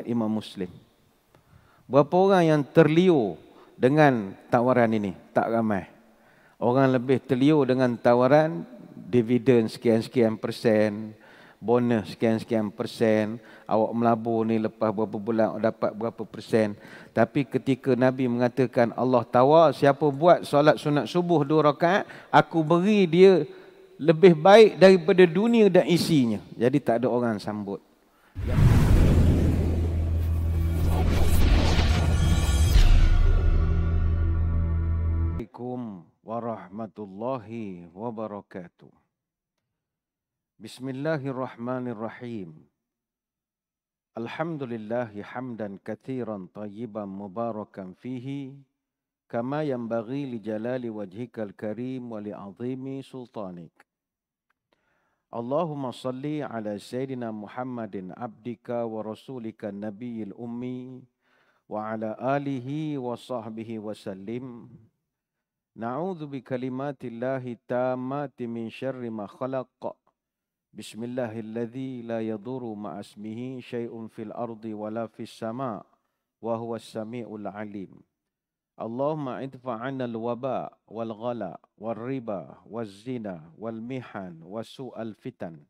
riwayat Imam Muslim. Berapa orang yang terliu dengan tawaran ini? Tak ramai. Orang lebih terliu dengan tawaran dividen sekian-sekian persen, bonus sekian-sekian persen, awak melabur ni lepas berapa bulan dapat berapa persen. Tapi ketika Nabi mengatakan Allah tawar, siapa buat solat sunat subuh dua rakaat, aku beri dia lebih baik daripada dunia dan isinya. Jadi tak ada orang sambut. Yang... warahmatullahi wabarakatuh. Bismillahirrahmanirrahim. Alhamdulillahi hamdan kathiran tayyiban mubarakan fihi kama yanbaghi li jalali wajhikal karim wa li azimi sultanik. Allahumma salli ala sayyidina Muhammadin abdika wa rasulika nabiyil ummi wa ala alihi wa sahbihi wa sallim. Na'udzu bi kalimatillahi tammati min syarri ma khalaq. Bismillahilladzi la yaduru ma'asmihi syai'un fil ardi wala fis sama' wa huwas samiul alim. Allahumma idfa' 'anna al-waba' wal ghala' wal riba wal zina wal mihan wa fitan.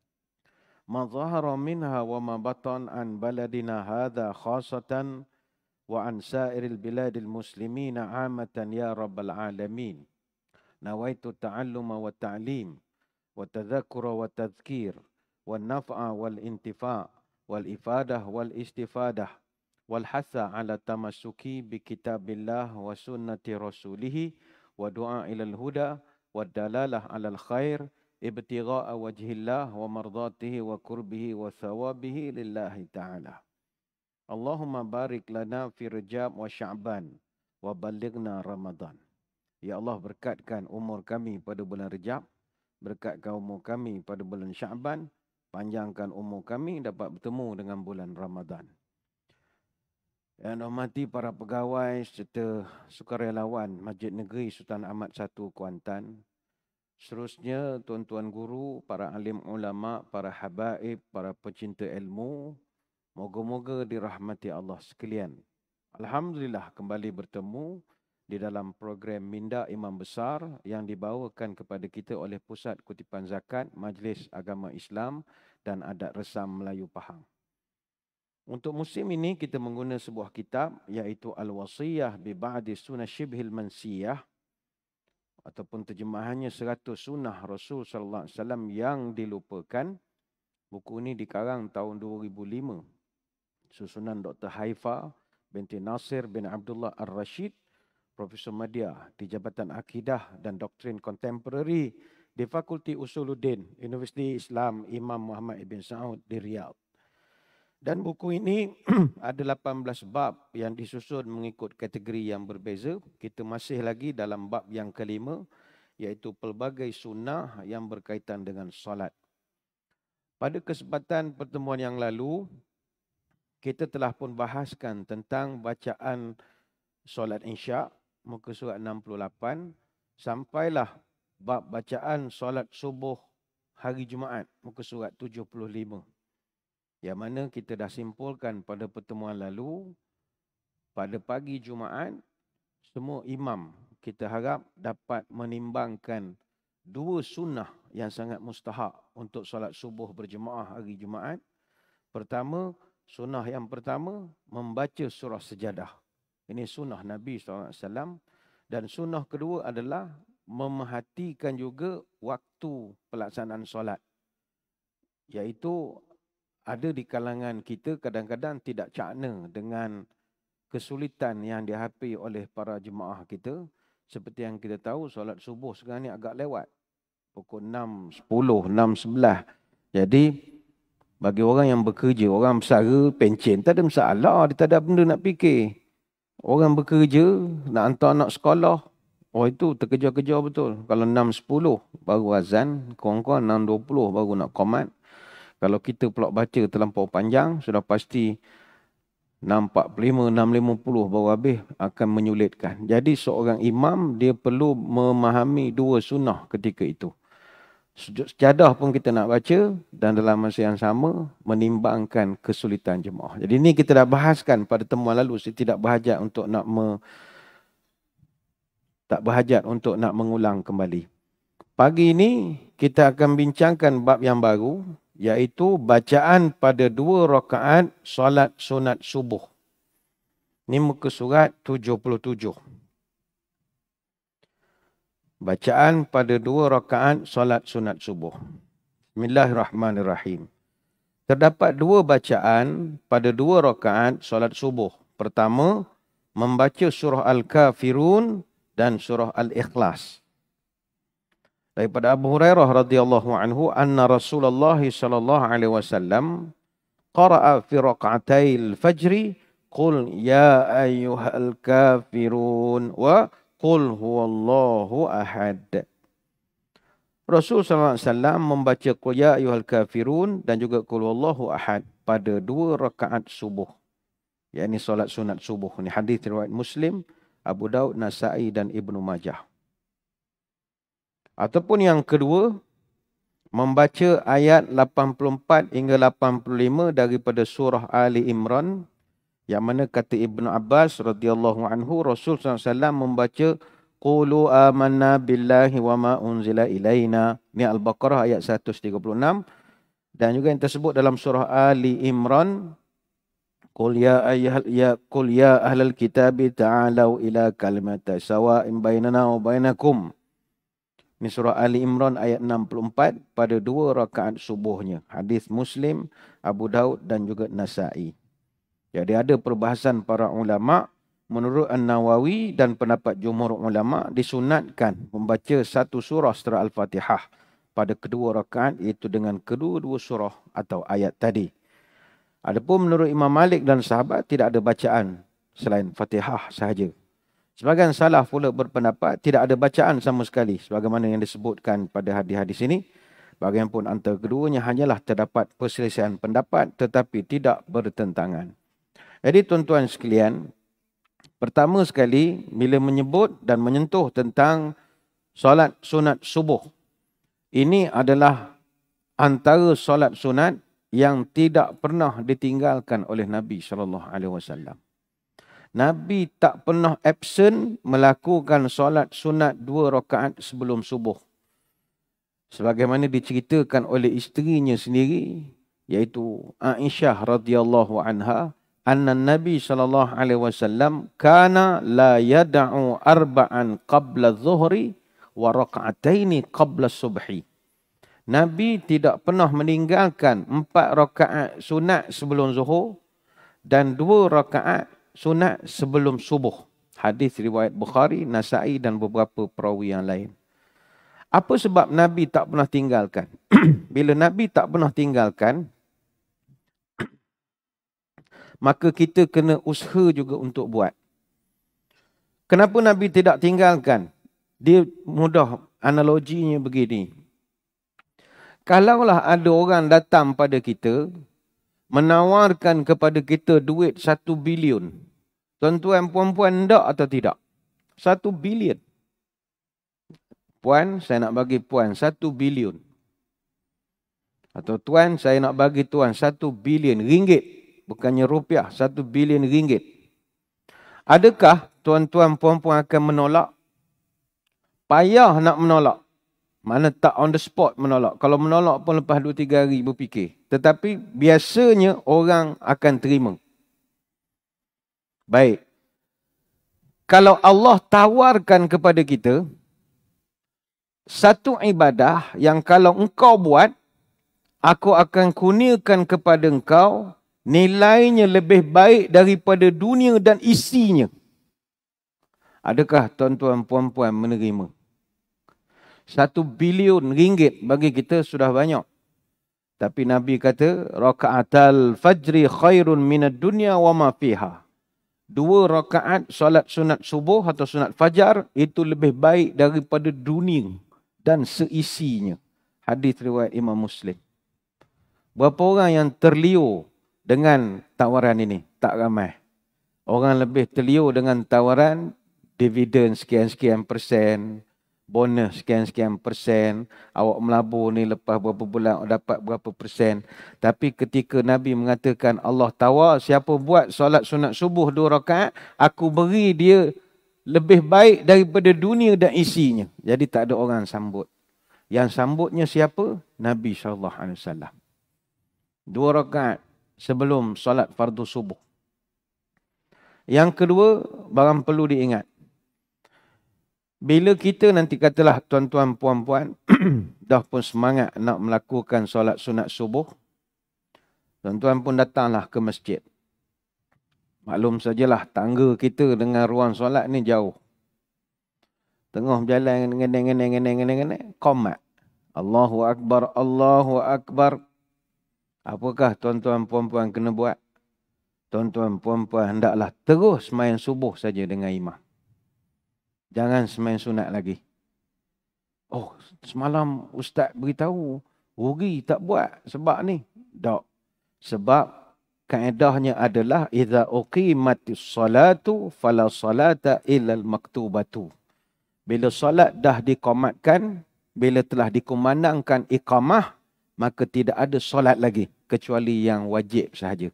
Ma zahara minha wa ma batan an baladina hadha khasatan وعن سائر البلاد المسلمين عامة يا رب العالمين نويت التعلم والتعليم والتذكر والتذكير والنفع والانتفاع والإفادة والاستفادة والحث على التمسك بكتاب الله وسنة رسوله ودعاء إلى الهدى والدلالة على الخير ابتغاء وجه الله ومرضاته وقربه وثوابه لله تعالى Allahumma barik lana fi Rajab wa Sya'ban wa balighna Ramadan. Ya Allah berkatkan umur kami pada bulan Rajab, berkatkan umur kami pada bulan Sya'ban, panjangkan umur kami dapat bertemu dengan bulan Ramadan. Yang hormati para pegawai serta sukarelawan Masjid Negeri Sultan Ahmad I Kuantan, Seterusnya, tuan-tuan guru, para alim ulama, para habaib, para pecinta ilmu, Moga-moga dirahmati Allah sekalian. Alhamdulillah kembali bertemu di dalam program Minda Imam Besar yang dibawakan kepada kita oleh Pusat Kutipan Zakat, Majlis Agama Islam dan Adat Resam Melayu Pahang. Untuk musim ini kita menggunakan sebuah kitab iaitu Al-Wasiyah bi Ba'di Sunnah Syibhil Mansiyah ataupun terjemahannya 100 sunnah Rasul sallallahu alaihi wasallam yang dilupakan. Buku ini dikarang tahun 2005 susunan Dr. Haifa binti Nasir bin Abdullah Al rashid Profesor Media di Jabatan Akidah dan Doktrin Contemporary di Fakulti Usuluddin, Universiti Islam Imam Muhammad Ibn Saud di Riyadh. Dan buku ini ada 18 bab yang disusun mengikut kategori yang berbeza. Kita masih lagi dalam bab yang kelima, iaitu pelbagai sunnah yang berkaitan dengan solat. Pada kesempatan pertemuan yang lalu, kita telah pun bahaskan tentang bacaan solat insya' muka surat 68 sampailah bab bacaan solat subuh hari Jumaat muka surat 75. Yang mana kita dah simpulkan pada pertemuan lalu pada pagi Jumaat semua imam kita harap dapat menimbangkan dua sunnah yang sangat mustahak untuk solat subuh berjemaah hari Jumaat. Pertama, Sunnah yang pertama, membaca surah sejadah. Ini sunnah Nabi SAW. Dan sunnah kedua adalah memerhatikan juga waktu pelaksanaan solat. Iaitu ada di kalangan kita kadang-kadang tidak cakna dengan kesulitan yang dihadapi oleh para jemaah kita. Seperti yang kita tahu, solat subuh sekarang ni agak lewat. Pukul 6.10, 6.11. Jadi, bagi orang yang bekerja, orang bersara, pencen, tak ada masalah. Dia tak ada benda nak fikir. Orang bekerja, nak hantar anak sekolah. Oh itu terkejar-kejar betul. Kalau 6.10 baru azan, kurang-kurang 6.20 baru nak komat. Kalau kita pula baca terlampau panjang, sudah pasti 6.45, 6.50 baru habis akan menyulitkan. Jadi seorang imam, dia perlu memahami dua sunnah ketika itu sujud sejadah pun kita nak baca dan dalam masa yang sama menimbangkan kesulitan jemaah. Jadi ini kita dah bahaskan pada temuan lalu saya tidak berhajat untuk nak me, tak berhajat untuk nak mengulang kembali. Pagi ini kita akan bincangkan bab yang baru iaitu bacaan pada dua rakaat solat sunat subuh. Ini muka surat 77 bacaan pada dua rakaat solat sunat subuh. Bismillahirrahmanirrahim. Terdapat dua bacaan pada dua rakaat solat subuh. Pertama, membaca surah Al-Kafirun dan surah Al-Ikhlas. Daripada Abu Hurairah radhiyallahu anhu, anna Rasulullah sallallahu alaihi wasallam qara'a fi raka'atil fajri qul ya ayyuhal kafirun wa Qul huwallahu ahad. Rasul SAW membaca Qul ya ayuhal kafirun dan juga Qul huwallahu ahad pada dua rakaat subuh. Ya, ini solat sunat subuh. Ini hadis riwayat Muslim, Abu Daud, Nasai dan Ibn Majah. Ataupun yang kedua, membaca ayat 84 hingga 85 daripada surah Ali Imran yang mana kata Ibn Abbas radhiyallahu anhu Rasul SAW membaca Qulu amanna billahi wa ma unzila ilaina. ni Al-Baqarah ayat 136. Dan juga yang tersebut dalam surah Ali Imran. Qul ya ayyuhal ya qul ya ahlal kitabi ta'alu ila kalimatin sawa'in bainana wa bainakum. Ini surah Ali Imran ayat 64 pada dua rakaat subuhnya. Hadis Muslim, Abu Daud dan juga Nasa'i. Jadi ya, ada perbahasan para ulama menurut An-Nawawi dan pendapat jumhur ulama disunatkan membaca satu surah setelah Al-Fatihah pada kedua rakaat iaitu dengan kedua-dua surah atau ayat tadi. Adapun menurut Imam Malik dan sahabat tidak ada bacaan selain Fatihah sahaja. Sebagian salah pula berpendapat tidak ada bacaan sama sekali sebagaimana yang disebutkan pada hadis-hadis ini. Bagaimanapun antara keduanya hanyalah terdapat perselisihan pendapat tetapi tidak bertentangan. Jadi tuan-tuan sekalian, pertama sekali bila menyebut dan menyentuh tentang solat sunat subuh. Ini adalah antara solat sunat yang tidak pernah ditinggalkan oleh Nabi sallallahu alaihi wasallam. Nabi tak pernah absen melakukan solat sunat dua rakaat sebelum subuh. Sebagaimana diceritakan oleh isterinya sendiri iaitu Aisyah radhiyallahu anha, anna nabi sallallahu alaihi wasallam kana la yad'u arba'an qabla dhuhri wa raka'ataini qabla subhi nabi tidak pernah meninggalkan empat rakaat sunat sebelum zuhur dan dua rakaat sunat sebelum subuh hadis riwayat bukhari nasai dan beberapa perawi yang lain apa sebab nabi tak pernah tinggalkan bila nabi tak pernah tinggalkan maka kita kena usaha juga untuk buat. Kenapa Nabi tidak tinggalkan? Dia mudah analoginya begini. Kalaulah ada orang datang pada kita, menawarkan kepada kita duit satu bilion. Tuan-tuan, puan-puan, tak atau tidak? Satu bilion. Puan, saya nak bagi puan satu bilion. Atau tuan, saya nak bagi tuan satu bilion ringgit bukannya rupiah, satu bilion ringgit. Adakah tuan-tuan puan-puan akan menolak? Payah nak menolak. Mana tak on the spot menolak. Kalau menolak pun lepas 2-3 hari berfikir. Tetapi biasanya orang akan terima. Baik. Kalau Allah tawarkan kepada kita satu ibadah yang kalau engkau buat, aku akan kurniakan kepada engkau nilainya lebih baik daripada dunia dan isinya. Adakah tuan-tuan puan-puan menerima? Satu bilion ringgit bagi kita sudah banyak. Tapi Nabi kata, Raka'atal fajri khairun minat dunia wa ma fiha. Dua rakaat solat sunat subuh atau sunat fajar itu lebih baik daripada dunia dan seisinya. Hadis riwayat Imam Muslim. Berapa orang yang terliur dengan tawaran ini. Tak ramai. Orang lebih terliur dengan tawaran dividen sekian-sekian persen, bonus sekian-sekian persen, awak melabur ni lepas berapa bulan dapat berapa persen. Tapi ketika Nabi mengatakan Allah tawar, siapa buat solat sunat subuh dua rakaat, aku beri dia lebih baik daripada dunia dan isinya. Jadi tak ada orang sambut. Yang sambutnya siapa? Nabi SAW. Dua rakaat sebelum solat fardu subuh. Yang kedua, barang perlu diingat. Bila kita nanti katalah tuan-tuan, puan-puan, dah pun semangat nak melakukan solat sunat subuh, tuan-tuan pun datanglah ke masjid. Maklum sajalah, tangga kita dengan ruang solat ni jauh. Tengah berjalan, ngene, ngene, ngene, ngene, ngene, komat. Allahu Akbar, Allahu Akbar, Apakah tuan-tuan puan-puan kena buat? Tuan-tuan puan-puan hendaklah terus semayang subuh saja dengan imam. Jangan semayang sunat lagi. Oh, semalam ustaz beritahu rugi tak buat sebab ni. Tak. Sebab kaedahnya adalah idza uqimatis salatu fala salata illa al-maktubatu. Bila solat dah dikomatkan, bila telah dikumandangkan iqamah, maka tidak ada solat lagi kecuali yang wajib sahaja.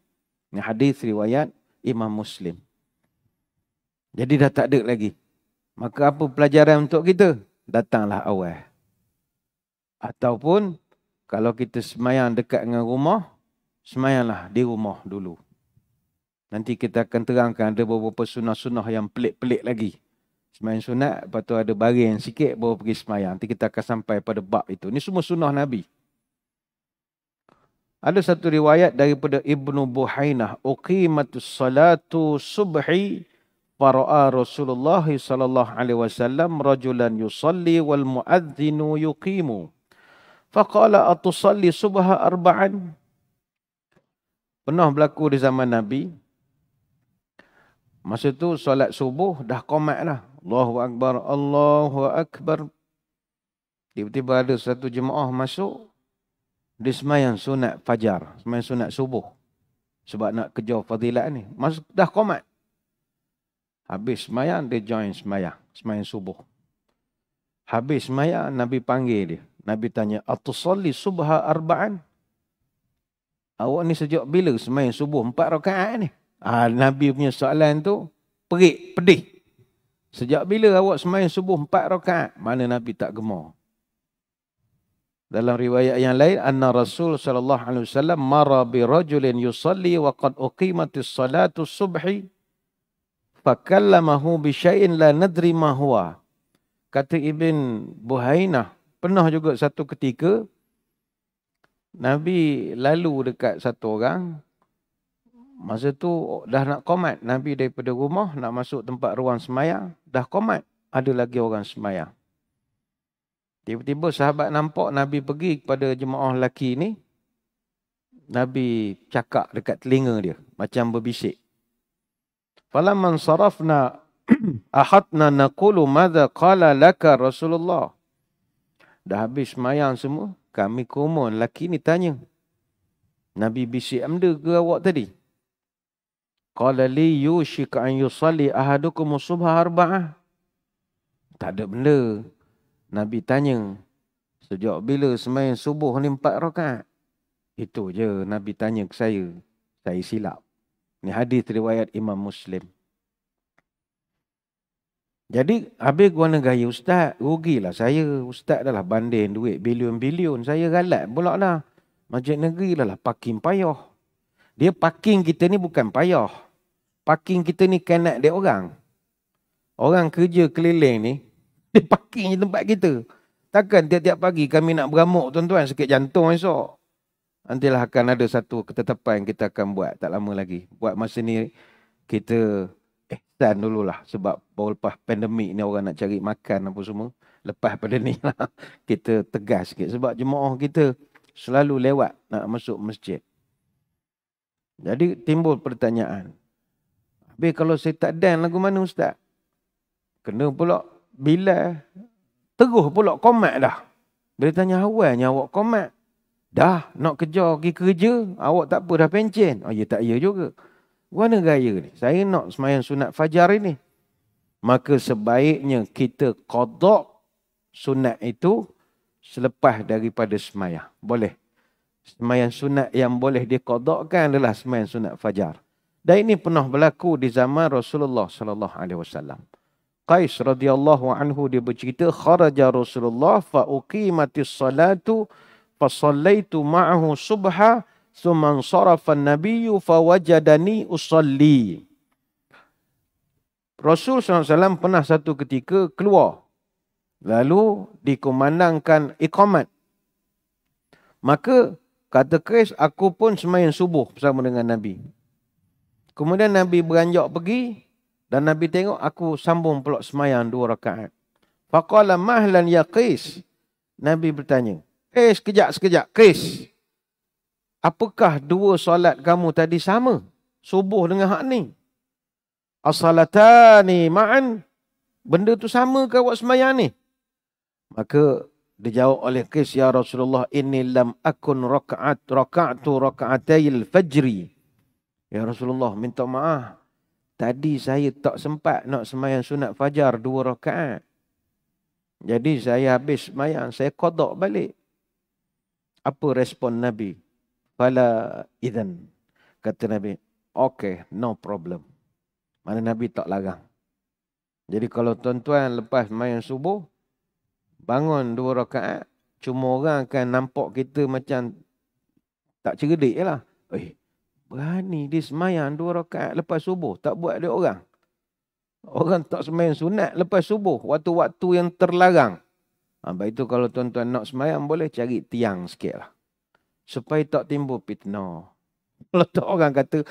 Ini hadis riwayat Imam Muslim. Jadi dah tak ada lagi. Maka apa pelajaran untuk kita? Datanglah awal. Ataupun kalau kita semayang dekat dengan rumah, semayanglah di rumah dulu. Nanti kita akan terangkan ada beberapa sunnah-sunnah yang pelik-pelik lagi. Semayang sunat, lepas ada ada baring sikit, baru pergi semayang. Nanti kita akan sampai pada bab itu. Ini semua sunnah Nabi. Ada satu riwayat daripada Ibnu Buhainah, uqimatus salatu subhi para Rasulullah sallallahu alaihi wasallam rajulan yusalli wal muadzinu yuqimu. Faqala atusalli subha arba'an? Pernah berlaku di zaman Nabi. Masa tu solat subuh dah komat lah. Allahu Akbar, Allahu Akbar. Tiba-tiba ada satu jemaah masuk. Dia semayang sunat fajar. Semayang sunat subuh. Sebab nak kejar fadilat ni. Mas, dah komat. Habis semayang, dia join semayang. Semayang subuh. Habis semayang, Nabi panggil dia. Nabi tanya, Atusalli subha arba'an? Awak ni sejak bila semayang subuh empat rakaat ni? Ah, Nabi punya soalan tu, perik, pedih. Sejak bila awak semayang subuh empat rakaat? Mana Nabi tak gemar? Dalam riwayat yang lain anna Rasul sallallahu alaihi wasallam mara bi rajulin yusalli wa qad uqimatis salatu subhi fakallamahu bi syai'in la nadri ma huwa. Kata Ibn Buhainah, pernah juga satu ketika Nabi lalu dekat satu orang. Masa tu dah nak komat. Nabi daripada rumah nak masuk tempat ruang semayang. Dah komat. Ada lagi orang semayang. Tiba-tiba sahabat nampak Nabi pergi kepada jemaah lelaki ni. Nabi cakap dekat telinga dia. Macam berbisik. Falaman sarafna ahatna naqulu mada qala laka Rasulullah. Dah habis semayang semua. Kami kumun. Laki ni tanya. Nabi bisik amda ke awak tadi? Qala li yushik an yusalli ahadukum subha arba'ah. Tak ada benda. Nabi tanya, sejak bila semain subuh ni empat rakaat? Itu je Nabi tanya ke saya. Saya silap. Ini hadis riwayat Imam Muslim. Jadi habis gua negaya ustaz, rugilah saya. Ustaz dah lah banding duit bilion-bilion. Saya galak pula lah. Masjid negeri lah lah parking payah. Dia parking kita ni bukan payah. Parking kita ni kenak dia orang. Orang kerja keliling ni, dia parking je tempat kita. Takkan tiap-tiap pagi kami nak beramuk tuan-tuan sakit jantung esok. Nantilah akan ada satu ketetapan kita akan buat tak lama lagi. Buat masa ni kita ihsan dululah sebab baru lepas pandemik ni orang nak cari makan apa semua. Lepas pada ni lah kita tegas sikit sebab jemaah kita selalu lewat nak masuk masjid. Jadi timbul pertanyaan. Habis kalau saya tak dan lagu mana ustaz? Kena pula Bilal teruh pula komat dah. Bila tanya awalnya awak komat. Dah nak kerja pergi kerja. Awak tak apa dah pencin. Oh ya tak ya juga. Mana gaya ni? Saya nak semayang sunat fajar ini. Maka sebaiknya kita kodok sunat itu selepas daripada semayang. Boleh. Semayang sunat yang boleh dikodokkan adalah semayang sunat fajar. Dan ini pernah berlaku di zaman Rasulullah Sallallahu Alaihi Wasallam. Qais radhiyallahu anhu dia bercerita kharaja Rasulullah fa uqimatis salatu fa sallaitu ma'ahu subha thumma sarafa an-nabiyyu fa wajadani usalli Rasul SAW pernah satu ketika keluar. Lalu dikumandangkan ikhomat. Maka kata Kris, aku pun semayang subuh bersama dengan Nabi. Kemudian Nabi beranjak pergi. Dan Nabi tengok aku sambung pula semayang dua rakaat. Faqala mahlan ya Qis. Nabi bertanya. Eh sekejap sekejap Qis. Apakah dua solat kamu tadi sama? Subuh dengan hak ni. Asalatani ma'an. Benda tu sama ke awak semayang ni? Maka dijawab oleh Qis ya Rasulullah ini lam akun rakaat rakaatu rakaatayil fajri. Ya Rasulullah minta maaf. Tadi saya tak sempat nak semayang sunat fajar dua rakaat. Jadi saya habis semayang, saya kodok balik. Apa respon Nabi? Fala idhan. Kata Nabi, okay, no problem. Mana Nabi tak larang. Jadi kalau tuan-tuan lepas semayang subuh, bangun dua rakaat, cuma orang akan nampak kita macam tak cerdik je lah. Eh, Berani ah, dia semayang dua rakaat lepas subuh. Tak buat dia orang. Orang tak semayang sunat lepas subuh. Waktu-waktu yang terlarang. Ah, ha, itu kalau tuan-tuan nak semayang boleh cari tiang sikit lah. Supaya tak timbul fitnah. Kalau tak orang kata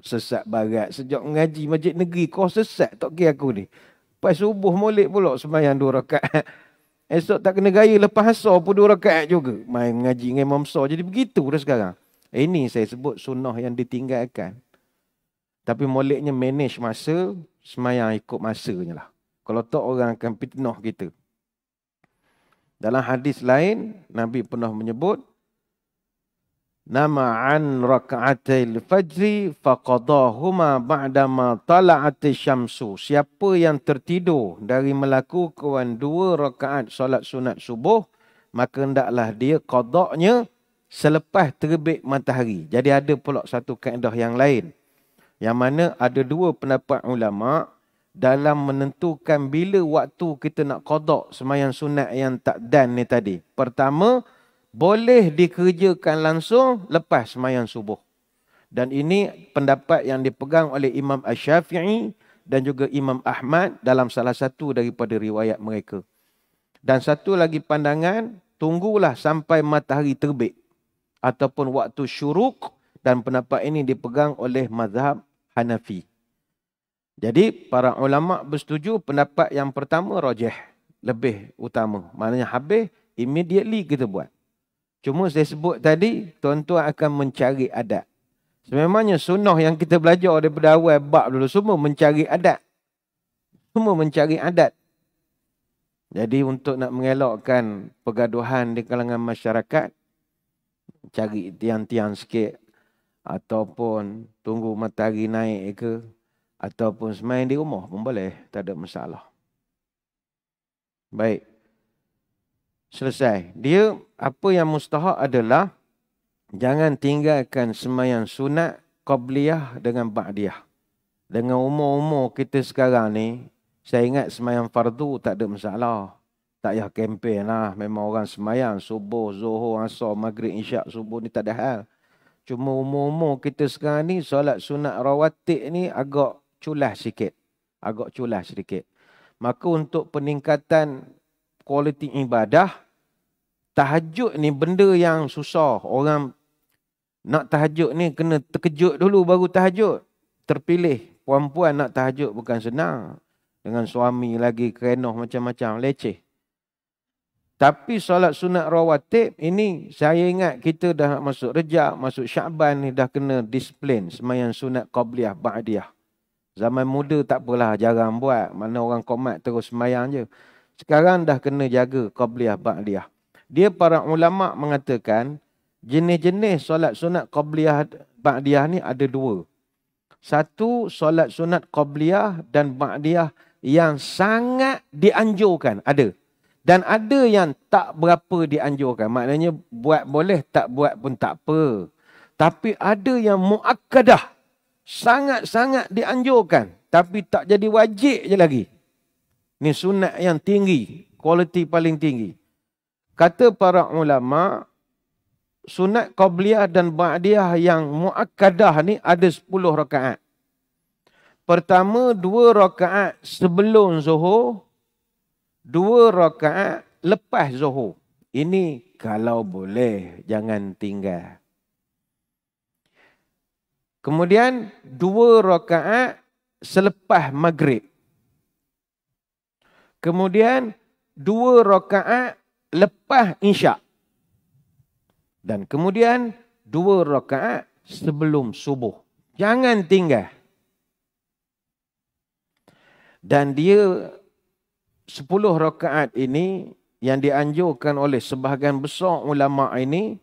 sesat barat. Sejak ngaji majid negeri kau sesat tak kira aku ni. Lepas subuh molek pula semayang dua rakaat. Esok tak kena gaya lepas asal pun dua rakaat juga. Main ngaji dengan imam jadi begitu dah sekarang. Ini saya sebut sunnah yang ditinggalkan. Tapi moleknya manage masa, semayang ikut masanya lah. Kalau tak orang akan fitnah kita. Dalam hadis lain, Nabi pernah menyebut, Nama an raka'atil fajri faqadahuma ba'dama tala'at syamsu. Siapa yang tertidur dari melakukan dua rakaat solat sunat subuh, maka hendaklah dia qadaknya selepas terbit matahari. Jadi ada pula satu kaedah yang lain. Yang mana ada dua pendapat ulama dalam menentukan bila waktu kita nak kodok semayang sunat yang tak dan ni tadi. Pertama, boleh dikerjakan langsung lepas semayang subuh. Dan ini pendapat yang dipegang oleh Imam Ash-Syafi'i dan juga Imam Ahmad dalam salah satu daripada riwayat mereka. Dan satu lagi pandangan, tunggulah sampai matahari terbit ataupun waktu syuruk dan pendapat ini dipegang oleh mazhab Hanafi. Jadi para ulama bersetuju pendapat yang pertama rajih lebih utama. Maknanya habis immediately kita buat. Cuma saya sebut tadi tuan-tuan akan mencari adat. Sememangnya sunnah yang kita belajar daripada awal bab dulu semua mencari adat. Semua mencari adat. Jadi untuk nak mengelakkan pergaduhan di kalangan masyarakat, cari tiang-tiang sikit ataupun tunggu matahari naik ke ataupun semain di rumah pun boleh tak ada masalah baik selesai dia apa yang mustahak adalah jangan tinggalkan semayang sunat qabliyah dengan ba'diyah dengan umur-umur kita sekarang ni saya ingat semayang fardu tak ada masalah tak payah kempen lah. Memang orang semayang subuh, zuhur, asar, maghrib, isyak, subuh ni tak ada hal. Cuma umur-umur kita sekarang ni solat sunat rawatik ni agak culah sikit. Agak culah sedikit. Maka untuk peningkatan kualiti ibadah, tahajud ni benda yang susah. Orang nak tahajud ni kena terkejut dulu baru tahajud. Terpilih. Puan-puan nak tahajud bukan senang. Dengan suami lagi kerenoh macam-macam. Leceh. Tapi solat sunat rawatib ini saya ingat kita dah masuk rejak, masuk syaban ni dah kena disiplin semayang sunat qabliyah, ba'diyah. Zaman muda tak apalah jarang buat. Mana orang komat terus semayang je. Sekarang dah kena jaga qabliyah, ba'diyah. Dia para ulama mengatakan jenis-jenis solat sunat qabliyah, ba'diyah ni ada dua. Satu, solat sunat qabliyah dan ba'diyah yang sangat dianjurkan. Ada. Ada. Dan ada yang tak berapa dianjurkan. Maknanya buat boleh, tak buat pun tak apa. Tapi ada yang muakadah Sangat-sangat dianjurkan. Tapi tak jadi wajib je lagi. Ini sunat yang tinggi. Kualiti paling tinggi. Kata para ulama, sunat qabliyah dan ba'diyah yang muakadah ni ada 10 rakaat. Pertama, dua rakaat sebelum zuhur dua rakaat lepas zuhur. Ini kalau boleh jangan tinggal. Kemudian dua rakaat selepas maghrib. Kemudian dua rakaat lepas insya' dan kemudian dua rakaat sebelum subuh. Jangan tinggal. Dan dia sepuluh rakaat ini yang dianjurkan oleh sebahagian besar ulama ini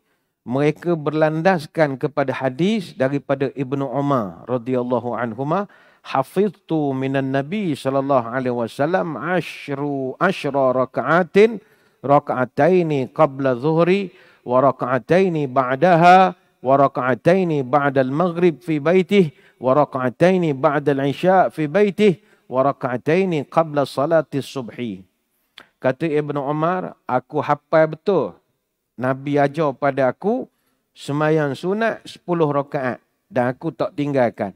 mereka berlandaskan kepada hadis daripada Ibnu Umar radhiyallahu anhu ma hafiztu minan nabi sallallahu alaihi wasallam ashru ashra rakaatin rakaataini qabla zuhri wa rakaataini ba'daha wa rakaataini ba'da al-maghrib fi baitih wa rakaataini ba'da al fi baitih wa rak'ataini qabla salati subhi. Kata Ibnu Umar, aku hafal betul. Nabi ajar pada aku semayang sunat 10 rakaat dan aku tak tinggalkan.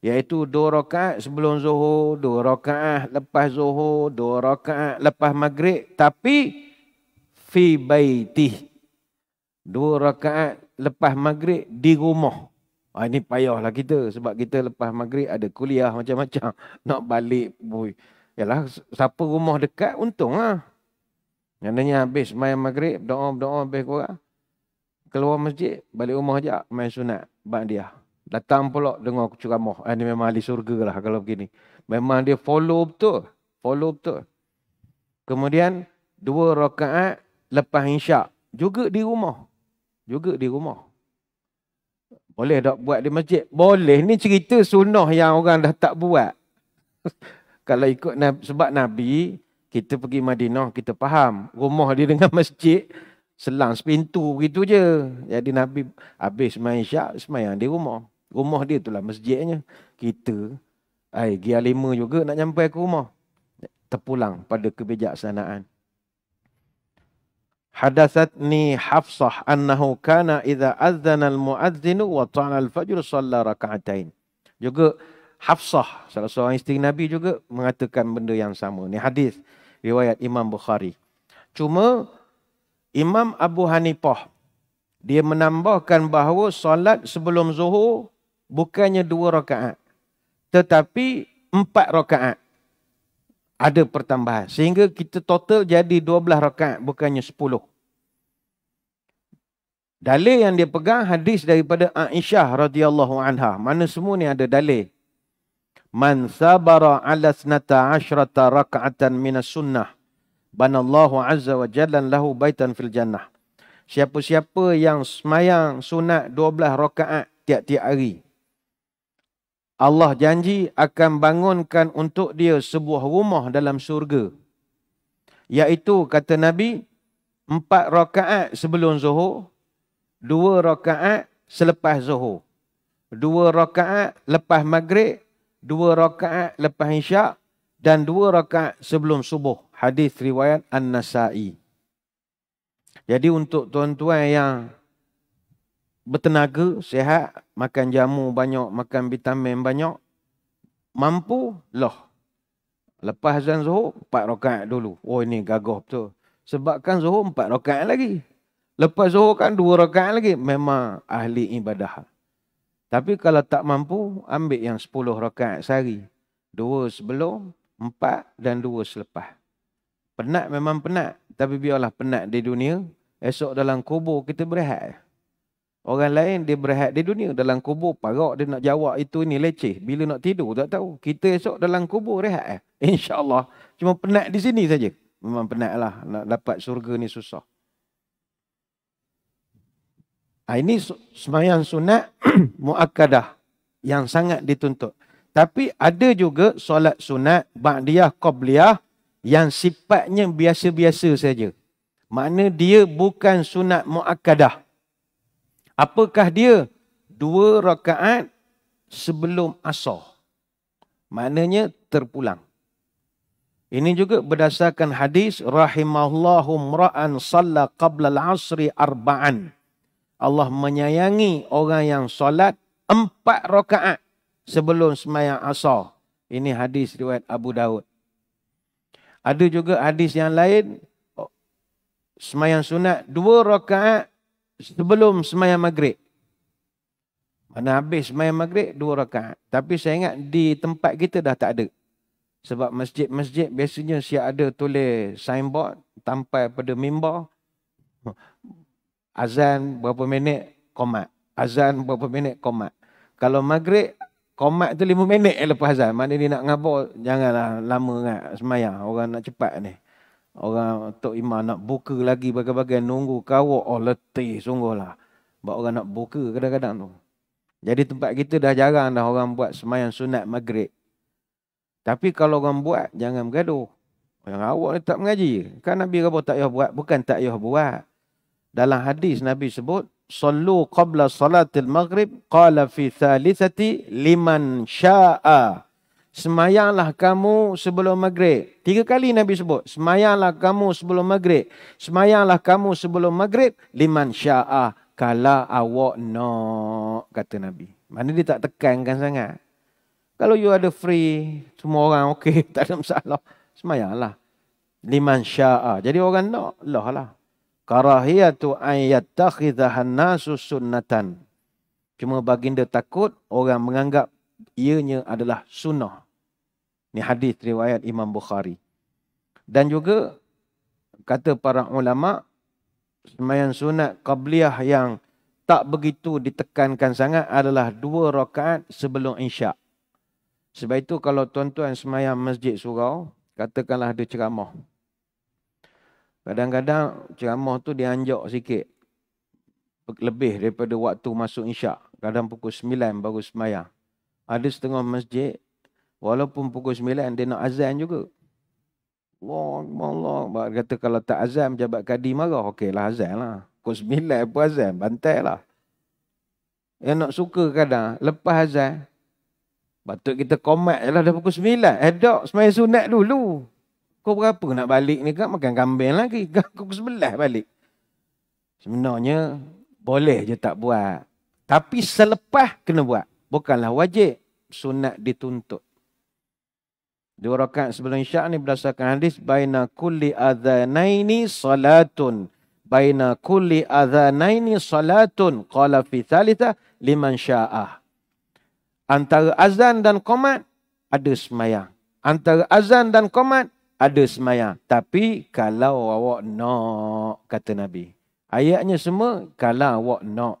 Yaitu 2 rakaat sebelum zuhur, 2 rakaat lepas zuhur, 2 rakaat lepas maghrib. Tapi fi baiti. 2 rakaat lepas maghrib di rumah. Ha, ini payahlah kita sebab kita lepas maghrib ada kuliah macam-macam. Nak balik pun. Yalah, siapa rumah dekat untung lah. Yang habis main maghrib, doa-doa habis korang. Keluar masjid, balik rumah sekejap, main sunat. Bak dia. Datang pula dengar ceramah. Ini ah, memang ahli surga lah kalau begini. Memang dia follow betul. Follow betul. Kemudian, dua rakaat lepas insya' juga di rumah. Juga di rumah. Boleh tak buat di masjid? Boleh. Ini cerita sunnah yang orang dah tak buat. Kalau ikut sebab Nabi, kita pergi Madinah, kita faham. Rumah dia dengan masjid, selang sepintu begitu je. Jadi Nabi habis main syak, semayang di rumah. Rumah dia itulah masjidnya. Kita, ai, gear lima juga nak nyampai ke rumah. Terpulang pada kebijaksanaan. Hadasatni Hafsah annahu kana idza adzana al-muadzin wa tala al-fajr salla rak'atain. Juga Hafsah salah seorang isteri Nabi juga mengatakan benda yang sama. Ini hadis riwayat Imam Bukhari. Cuma Imam Abu Hanifah dia menambahkan bahawa solat sebelum zuhur bukannya dua rakaat tetapi empat rakaat ada pertambahan sehingga kita total jadi 12 rakaat bukannya 10 dalil yang dia pegang hadis daripada Aisyah radhiyallahu anha mana semua ni ada dalil man sabara ala snata asyrata rakaatan minas sunnah banallahu azza wa jalla lahu baitan fil jannah siapa-siapa yang semayang sunat 12 rakaat tiap-tiap hari Allah janji akan bangunkan untuk dia sebuah rumah dalam syurga. Iaitu kata Nabi, empat rakaat sebelum zuhur, dua rakaat selepas zuhur. Dua rakaat lepas maghrib, dua rakaat lepas isyak dan dua rakaat sebelum subuh. Hadis riwayat An-Nasai. Jadi untuk tuan-tuan yang bertenaga, sihat, makan jamu banyak, makan vitamin banyak, mampu, loh. Lepas azan zuhur, empat rokaat dulu. Oh ini gagah betul. Sebabkan zuhur empat rokaat lagi. Lepas zuhur kan dua rokaat lagi. Memang ahli ibadah. Tapi kalau tak mampu, ambil yang sepuluh rokaat sehari. Dua sebelum, empat dan dua selepas. Penat memang penat. Tapi biarlah penat di dunia. Esok dalam kubur kita berehat. Orang lain dia berehat di dunia dalam kubur parak dia nak jawab itu ni leceh bila nak tidur tak tahu. Kita esok dalam kubur rehat eh. Insya-Allah cuma penat di sini saja. Memang penatlah nak dapat syurga ni susah. Ha, ini semayan sunat muakkadah yang sangat dituntut. Tapi ada juga solat sunat ba'diyah qabliyah yang sifatnya biasa-biasa saja. mana dia bukan sunat muakkadah. Apakah dia? Dua rakaat sebelum asar. Maknanya terpulang. Ini juga berdasarkan hadis rahimahullahu mra'an salla qabla al-asri arba'an. Allah menyayangi orang yang solat empat rakaat sebelum semayang asar. Ini hadis riwayat Abu Daud. Ada juga hadis yang lain. Semayang sunat dua rakaat sebelum semayang maghrib. Mana habis semayang maghrib, dua rakaat. Tapi saya ingat di tempat kita dah tak ada. Sebab masjid-masjid biasanya siap ada tulis signboard, tampai pada mimbar. Azan berapa minit, komat. Azan berapa minit, komat. Kalau maghrib, komat tu lima minit lepas azan. Mana dia nak ngabur, janganlah lama kan semayang. Orang nak cepat ni. Orang Tok Imam nak buka lagi bagai-bagai nunggu kawak. Oh letih sungguhlah. Sebab orang nak buka kadang-kadang tu. Jadi tempat kita dah jarang dah orang buat semayang sunat maghrib. Tapi kalau orang buat, jangan bergaduh. Yang awak ni tak mengaji. Kan Nabi Rabu tak payah buat. Bukan tak payah buat. Dalam hadis Nabi sebut, Sallu qabla salatil maghrib qala fi thalithati liman sya'a. Semayanglah kamu sebelum maghrib. Tiga kali Nabi sebut. Semayanglah kamu sebelum maghrib. Semayanglah kamu sebelum maghrib. Liman sya'ah. Kala awak no. Kata Nabi. Mana dia tak tekankan sangat. Kalau you ada free. Semua orang okey. Tak ada masalah. Semayanglah. Liman sya'ah. Jadi orang no. Loh lah. Karahiyatu ayat takhidahan nasu sunnatan. Cuma baginda takut orang menganggap ianya adalah sunnah. Ini hadis riwayat Imam Bukhari. Dan juga kata para ulama semayan sunat qabliyah yang tak begitu ditekankan sangat adalah dua rakaat sebelum isyak. Sebab itu kalau tuan-tuan semayang masjid surau, katakanlah ada ceramah. Kadang-kadang ceramah tu dianjak sikit. Lebih daripada waktu masuk isyak. Kadang pukul 9 baru semayang. Ada setengah masjid Walaupun pukul 9 dia nak azan juga. Allah Akbar Allah. Bahkan kata kalau tak azan jabat kadi marah. Okey lah azan lah. Pukul 9 pun azan. Bantai lah. Yang nak suka kadang. Lepas azan. Patut kita komat je lah dah pukul 9. Eh dok semayang sunat dulu. Kau berapa nak balik ni kan? Makan kambing lagi. Kau pukul 11 balik. Sebenarnya boleh je tak buat. Tapi selepas kena buat. Bukanlah wajib. Sunat dituntut. Dua rakaat sebelum isyak ni berdasarkan hadis baina kulli adzanaini salatun baina kulli adzanaini salatun qala fi thalitha liman syaa. Antara azan dan komat ada semayang. Antara azan dan komat ada semayang. Tapi kalau awak nak kata Nabi. Ayatnya semua kalau awak nak.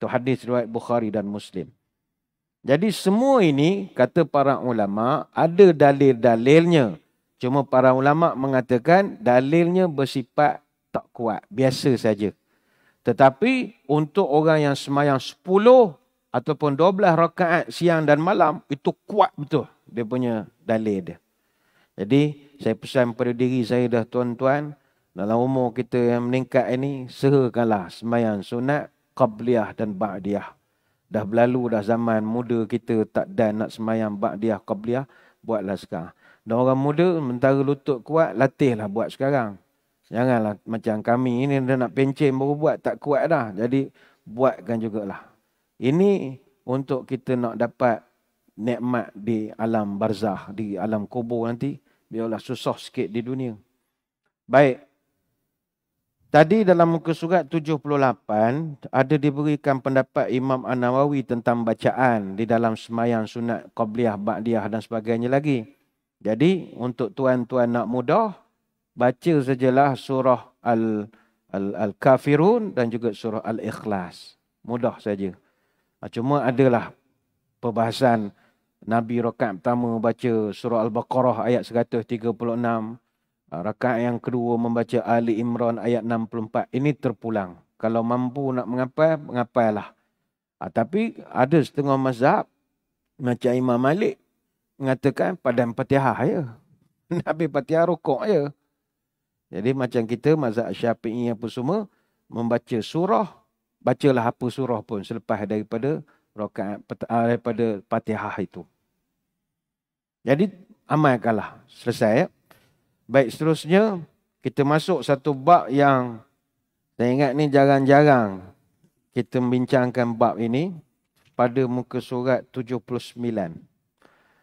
Itu hadis riwayat Bukhari dan Muslim. Jadi semua ini kata para ulama ada dalil-dalilnya. Cuma para ulama mengatakan dalilnya bersifat tak kuat, biasa saja. Tetapi untuk orang yang semayang 10 ataupun 12 rakaat siang dan malam itu kuat betul dia punya dalil dia. Jadi saya pesan pada diri saya dah tuan-tuan dalam umur kita yang meningkat ini serahkanlah semayang sunat qabliyah dan ba'diyah. Dah berlalu dah zaman muda kita tak dan nak semayang ba'diah qabliyah, buatlah sekarang. Dan orang muda, mentara lutut kuat, latihlah buat sekarang. Janganlah macam kami ini dah nak pencen baru buat, tak kuat dah. Jadi, buatkan jugalah. Ini untuk kita nak dapat nikmat di alam barzah, di alam kubur nanti. Biarlah susah sikit di dunia. Baik. Tadi dalam muka surat 78 ada diberikan pendapat Imam An-Nawawi tentang bacaan di dalam semayang sunat Qabliyah, Ba'diyah dan sebagainya lagi. Jadi untuk tuan-tuan nak mudah, baca sajalah surah Al- Al- Al-Kafirun dan juga surah Al-Ikhlas. Mudah saja. Ah, cuma adalah perbahasan Nabi rakaat pertama baca surah Al-Baqarah ayat 136. Ah, rakaat yang kedua membaca Ali Imran ayat 64. Ini terpulang. Kalau mampu nak mengapai, mengapailah. Ha, tapi ada setengah mazhab macam Imam Malik mengatakan pada patihah ya. Nabi patihah rukuk ya. Jadi macam kita mazhab syafi'i apa semua membaca surah. Bacalah apa surah pun selepas daripada rakaat ah, daripada patihah itu. Jadi amalkanlah. Selesai ya. Baik seterusnya kita masuk satu bab yang saya ingat ni jarang-jarang kita membincangkan bab ini pada muka surat 79.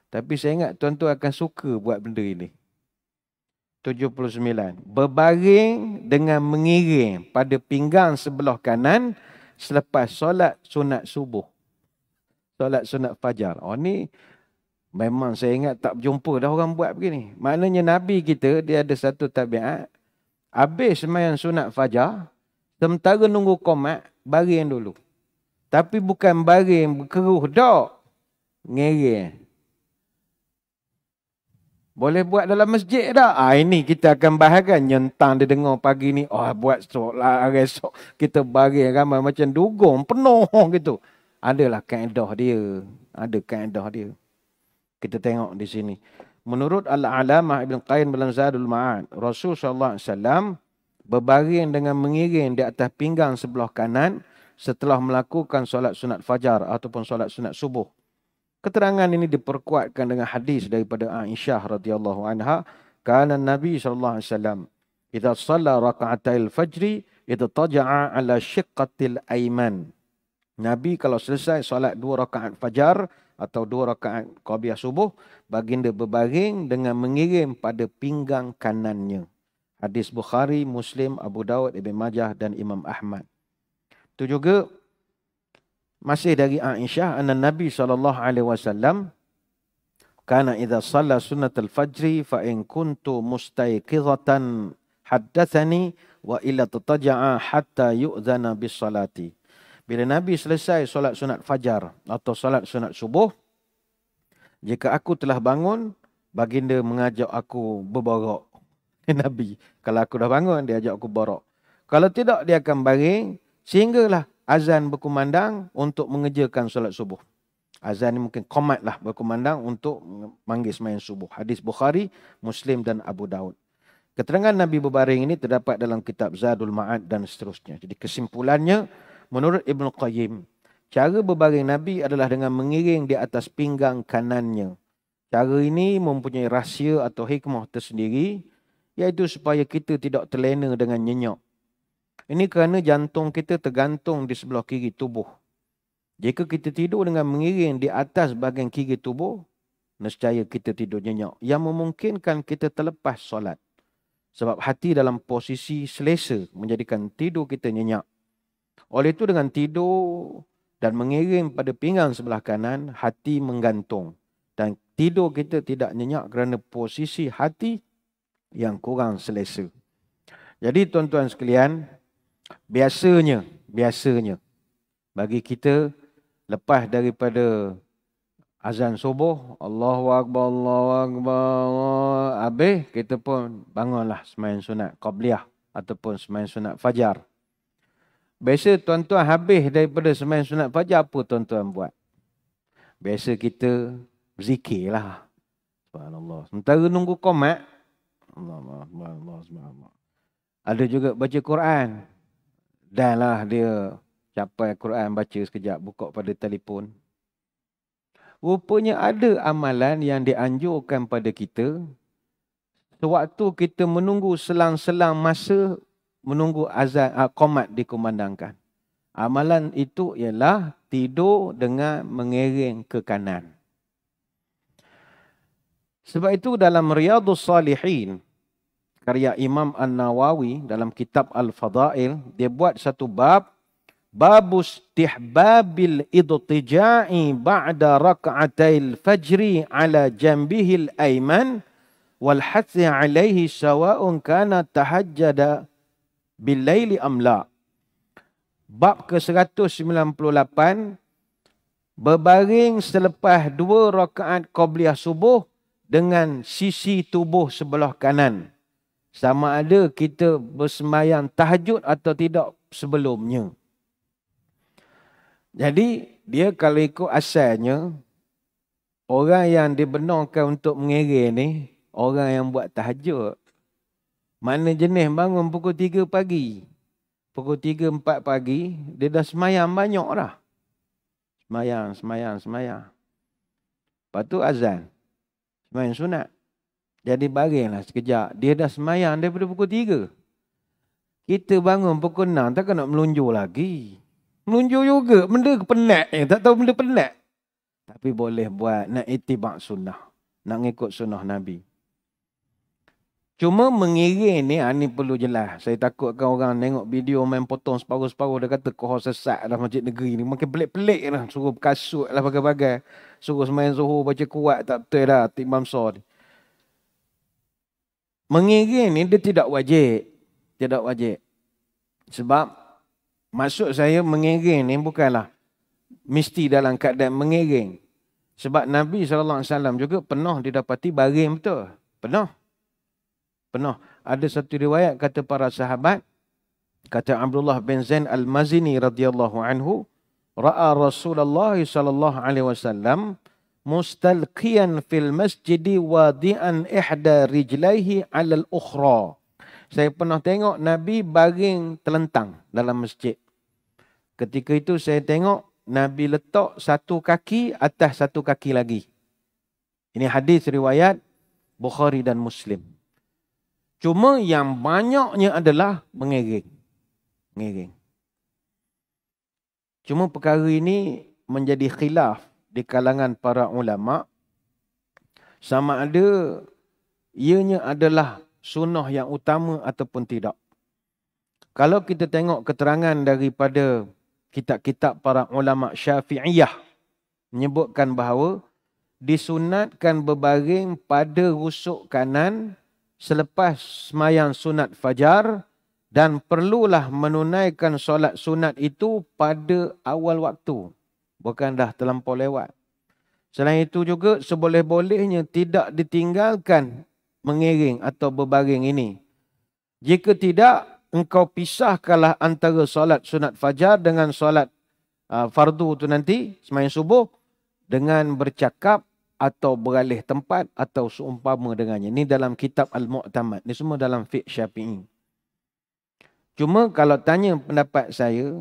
Tapi saya ingat tuan-tuan akan suka buat benda ini. 79. Berbaring dengan mengiring pada pinggang sebelah kanan selepas solat sunat subuh. Solat sunat fajar. Oh ni Memang saya ingat tak jumpa dah orang buat begini. Maknanya Nabi kita dia ada satu tabiat. Habis semayang sunat fajar. Sementara nunggu komat. yang dulu. Tapi bukan yang keruh dok. Ngering. Boleh buat dalam masjid tak? Ah, ini kita akan bahagian. Nyentang dia dengar pagi ni. Oh, buat esok lah. Esok kita baring ramai macam dugong. Penuh gitu. Adalah kaedah dia. Ada kaedah dia kita tengok di sini. Menurut Al-Alamah Ibn Qayyim bin Zadul Ma'ad, Rasul sallallahu berbaring dengan mengiring di atas pinggang sebelah kanan setelah melakukan solat sunat fajar ataupun solat sunat subuh. Keterangan ini diperkuatkan dengan hadis daripada Aisyah radhiyallahu anha, "Kana Nabi sallallahu alaihi wasallam idza shalla raka'atil fajri idtaja'a ala shiqqatil aiman. Nabi kalau selesai solat dua rakaat fajar, atau dua rakaat qabiyah subuh baginda berbaring dengan mengirim pada pinggang kanannya hadis bukhari muslim abu daud Ibnu majah dan imam ahmad itu juga masih dari aisyah anna nabi sallallahu alaihi wasallam kana idza salla sunnatul fajri fa in kuntu mustayqizatan haddathani wa illa tataja'a hatta yu'dhana bis salati bila Nabi selesai solat sunat fajar atau solat sunat subuh, jika aku telah bangun, baginda mengajak aku berborok. Eh, Nabi, kalau aku dah bangun, dia ajak aku borok. Kalau tidak, dia akan baring sehinggalah azan berkumandang untuk mengejarkan solat subuh. Azan ni mungkin komat lah berkumandang untuk manggis main subuh. Hadis Bukhari, Muslim dan Abu Daud. Keterangan Nabi berbaring ini terdapat dalam kitab Zadul Ma'ad dan seterusnya. Jadi kesimpulannya, Menurut Ibn Qayyim, cara berbaring Nabi adalah dengan mengiring di atas pinggang kanannya. Cara ini mempunyai rahsia atau hikmah tersendiri iaitu supaya kita tidak terlena dengan nyenyak. Ini kerana jantung kita tergantung di sebelah kiri tubuh. Jika kita tidur dengan mengiring di atas bahagian kiri tubuh, nescaya kita tidur nyenyak yang memungkinkan kita terlepas solat. Sebab hati dalam posisi selesa menjadikan tidur kita nyenyak. Oleh itu dengan tidur dan mengiring pada pinggang sebelah kanan, hati menggantung. Dan tidur kita tidak nyenyak kerana posisi hati yang kurang selesa. Jadi tuan-tuan sekalian, biasanya, biasanya bagi kita lepas daripada azan subuh, Allahu Akbar, Allahu Akbar, habis kita pun bangunlah semayang sunat qabliyah ataupun semayang sunat fajar. Biasa tuan-tuan habis daripada semain sunat fajar, apa tuan-tuan buat? Biasa kita zikir lah, Subhanallah. Sementara nunggu komat, Allah, Allah, Allah. Ada juga baca Quran. Dan lah dia capai Quran baca sekejap, buka pada telefon. Rupanya ada amalan yang dianjurkan pada kita. Sewaktu kita menunggu selang-selang masa menunggu azan uh, komat dikumandangkan. Amalan itu ialah tidur dengan mengiring ke kanan. Sebab itu dalam Riyadhus Salihin karya Imam An-Nawawi dalam kitab Al-Fadail dia buat satu bab babus tihbabil idtija'i ba'da raka'atil fajri ala jambihil ayman wal hasi alaihi sawa'un kana tahajjada Bilaili Amla. Bab ke-198. Berbaring selepas dua rakaat Qobliyah subuh dengan sisi tubuh sebelah kanan. Sama ada kita bersemayang tahajud atau tidak sebelumnya. Jadi dia kalau ikut asalnya, orang yang dibenarkan untuk mengiri ni, orang yang buat tahajud. Mana jenis bangun pukul 3 pagi. Pukul 3, 4 pagi, dia dah semayang banyak dah. Semayang, semayang, semayang. Lepas tu azan. Semayang sunat. Jadi baringlah sekejap. Dia dah semayang daripada pukul 3. Kita bangun pukul 6, takkan nak melunjur lagi. Melunjur juga. Benda penat je. Tak tahu benda penat. Tapi boleh buat. Nak itibak sunnah. Nak ikut sunnah Nabi. Cuma mengiring ni, ha, ni perlu jelas. Saya takut takutkan orang tengok video main potong separuh-separuh. Dah kata kohor sesat dalam masjid negeri ni. Makin pelik-pelik lah. Suruh kasut lah bagai-bagai. Suruh semain zuhur baca kuat tak betul lah. Timbam sah ni. Mengiring ni dia tidak wajib. Tidak wajib. Sebab maksud saya mengiring ni bukanlah mesti dalam keadaan mengiring. Sebab Nabi SAW juga pernah didapati baring betul. Pernah pernah ada satu riwayat kata para sahabat kata Abdullah bin Zain Al-Mazini radhiyallahu anhu ra'a Rasulullah sallallahu alaihi wasallam mustalqiyan fil masjid wadi'an ihda rijlaihi 'ala al-ukhra saya pernah tengok nabi baring telentang dalam masjid ketika itu saya tengok nabi letak satu kaki atas satu kaki lagi ini hadis riwayat Bukhari dan Muslim Cuma yang banyaknya adalah mengiring. Mengiring. Cuma perkara ini menjadi khilaf di kalangan para ulama. Sama ada ianya adalah sunnah yang utama ataupun tidak. Kalau kita tengok keterangan daripada kitab-kitab para ulama syafi'iyah menyebutkan bahawa disunatkan berbaring pada rusuk kanan selepas semayang sunat fajar dan perlulah menunaikan solat sunat itu pada awal waktu. Bukan dah terlampau lewat. Selain itu juga seboleh-bolehnya tidak ditinggalkan mengiring atau berbaring ini. Jika tidak, engkau pisahkanlah antara solat sunat fajar dengan solat uh, fardu itu nanti, semayang subuh, dengan bercakap atau beralih tempat atau seumpama dengannya. Ini dalam kitab Al-Mu'tamad. Ini semua dalam fiqh syafi'i. Cuma kalau tanya pendapat saya,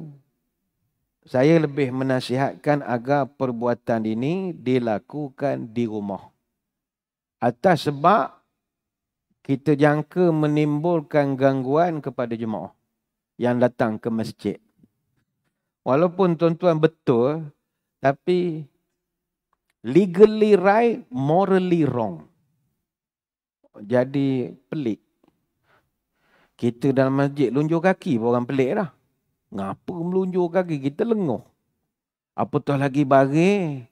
saya lebih menasihatkan agar perbuatan ini dilakukan di rumah. Atas sebab kita jangka menimbulkan gangguan kepada jemaah yang datang ke masjid. Walaupun tuan-tuan betul, tapi legally right, morally wrong. Jadi pelik. Kita dalam masjid lunjur kaki pun orang pelik dah. Ngapa melunjur kaki? Kita lenguh. Apa Apatah lagi bari.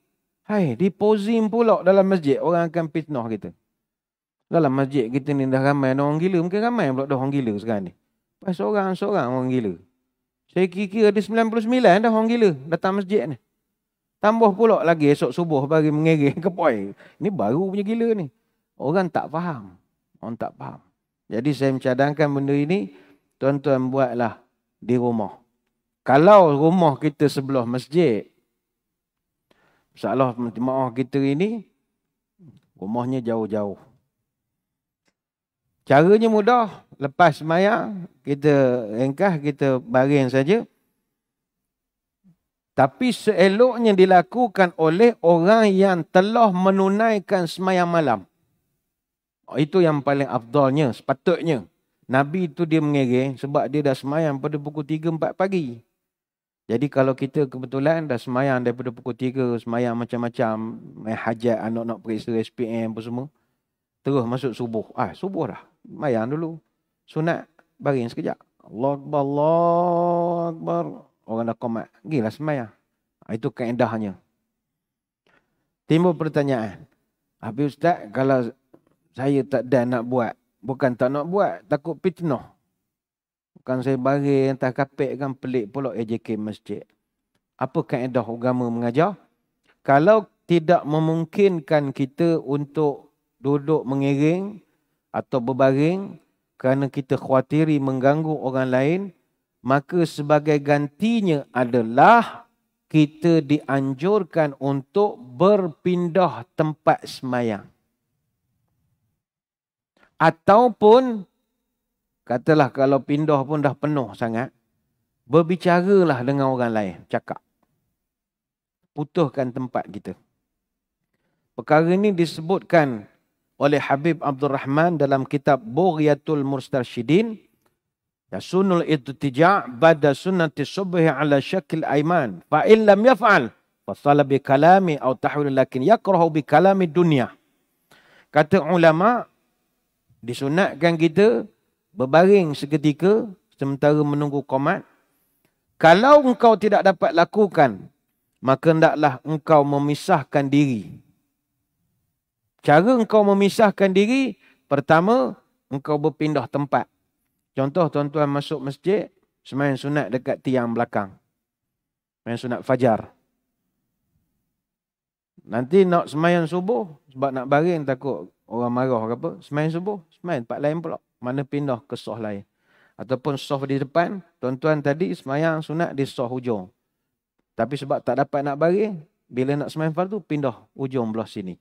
Hai, di deposit pula dalam masjid. Orang akan pitnah kita. Dalam masjid kita ni dah ramai orang gila. Mungkin ramai pula dah orang gila sekarang ni. Pas seorang-seorang orang gila. Saya kira-kira ada 99 dah orang gila datang masjid ni. Tambah pula lagi esok subuh bagi mengirih ke poi. Ini baru punya gila ni. Orang tak faham. Orang tak faham. Jadi saya mencadangkan benda ini, tuan-tuan buatlah di rumah. Kalau rumah kita sebelah masjid, masalah maaf kita ini, rumahnya jauh-jauh. Caranya mudah. Lepas semayang, kita ringkas, kita baring saja. Tapi seeloknya dilakukan oleh orang yang telah menunaikan semayang malam. Oh, itu yang paling afdalnya, sepatutnya. Nabi itu dia mengiring sebab dia dah semayang pada pukul 3-4 pagi. Jadi kalau kita kebetulan dah semayang daripada pukul 3, semayang macam-macam, main hajat, anak-anak periksa, SPM pun semua, terus masuk subuh. Ah, subuh dah. Semayang dulu. Sunat, baring sekejap. Allah Akbar, Allah Akbar. Orang dah komat. Gila lah semaya, ah, Itu keindahannya. Timbul pertanyaan. Habis Ustaz, kalau saya tak dan nak buat. Bukan tak nak buat. Takut fitnah. Bukan saya baring, tak kapek kan pelik pula AJK masjid. Apa kaedah agama mengajar? Kalau tidak memungkinkan kita untuk duduk mengiring atau berbaring kerana kita khawatiri mengganggu orang lain, maka sebagai gantinya adalah kita dianjurkan untuk berpindah tempat semayang. Ataupun, katalah kalau pindah pun dah penuh sangat, berbicaralah dengan orang lain, cakap. Putuhkan tempat kita. Perkara ini disebutkan oleh Habib Abdul Rahman dalam kitab Buryatul Mursyidin. Ya sunnul itu tijak pada sunnat subuh ala syakil aiman. Fa in lam yaf'al fasala bi kalami au tahwil lakin yakrahu bi kalami dunia. Kata ulama disunatkan kita berbaring seketika sementara menunggu komat. Kalau engkau tidak dapat lakukan, maka hendaklah engkau memisahkan diri. Cara engkau memisahkan diri, pertama, engkau berpindah tempat. Contoh tuan-tuan masuk masjid, semain sunat dekat tiang belakang. Main sunat fajar. Nanti nak semayan subuh sebab nak baring takut orang marah ke apa. semayan subuh, semayan tempat lain pula. Mana pindah ke soh lain. Ataupun soh di depan, tuan-tuan tadi semayan sunat di soh hujung. Tapi sebab tak dapat nak baring, bila nak semayang fardu pindah hujung belah sini.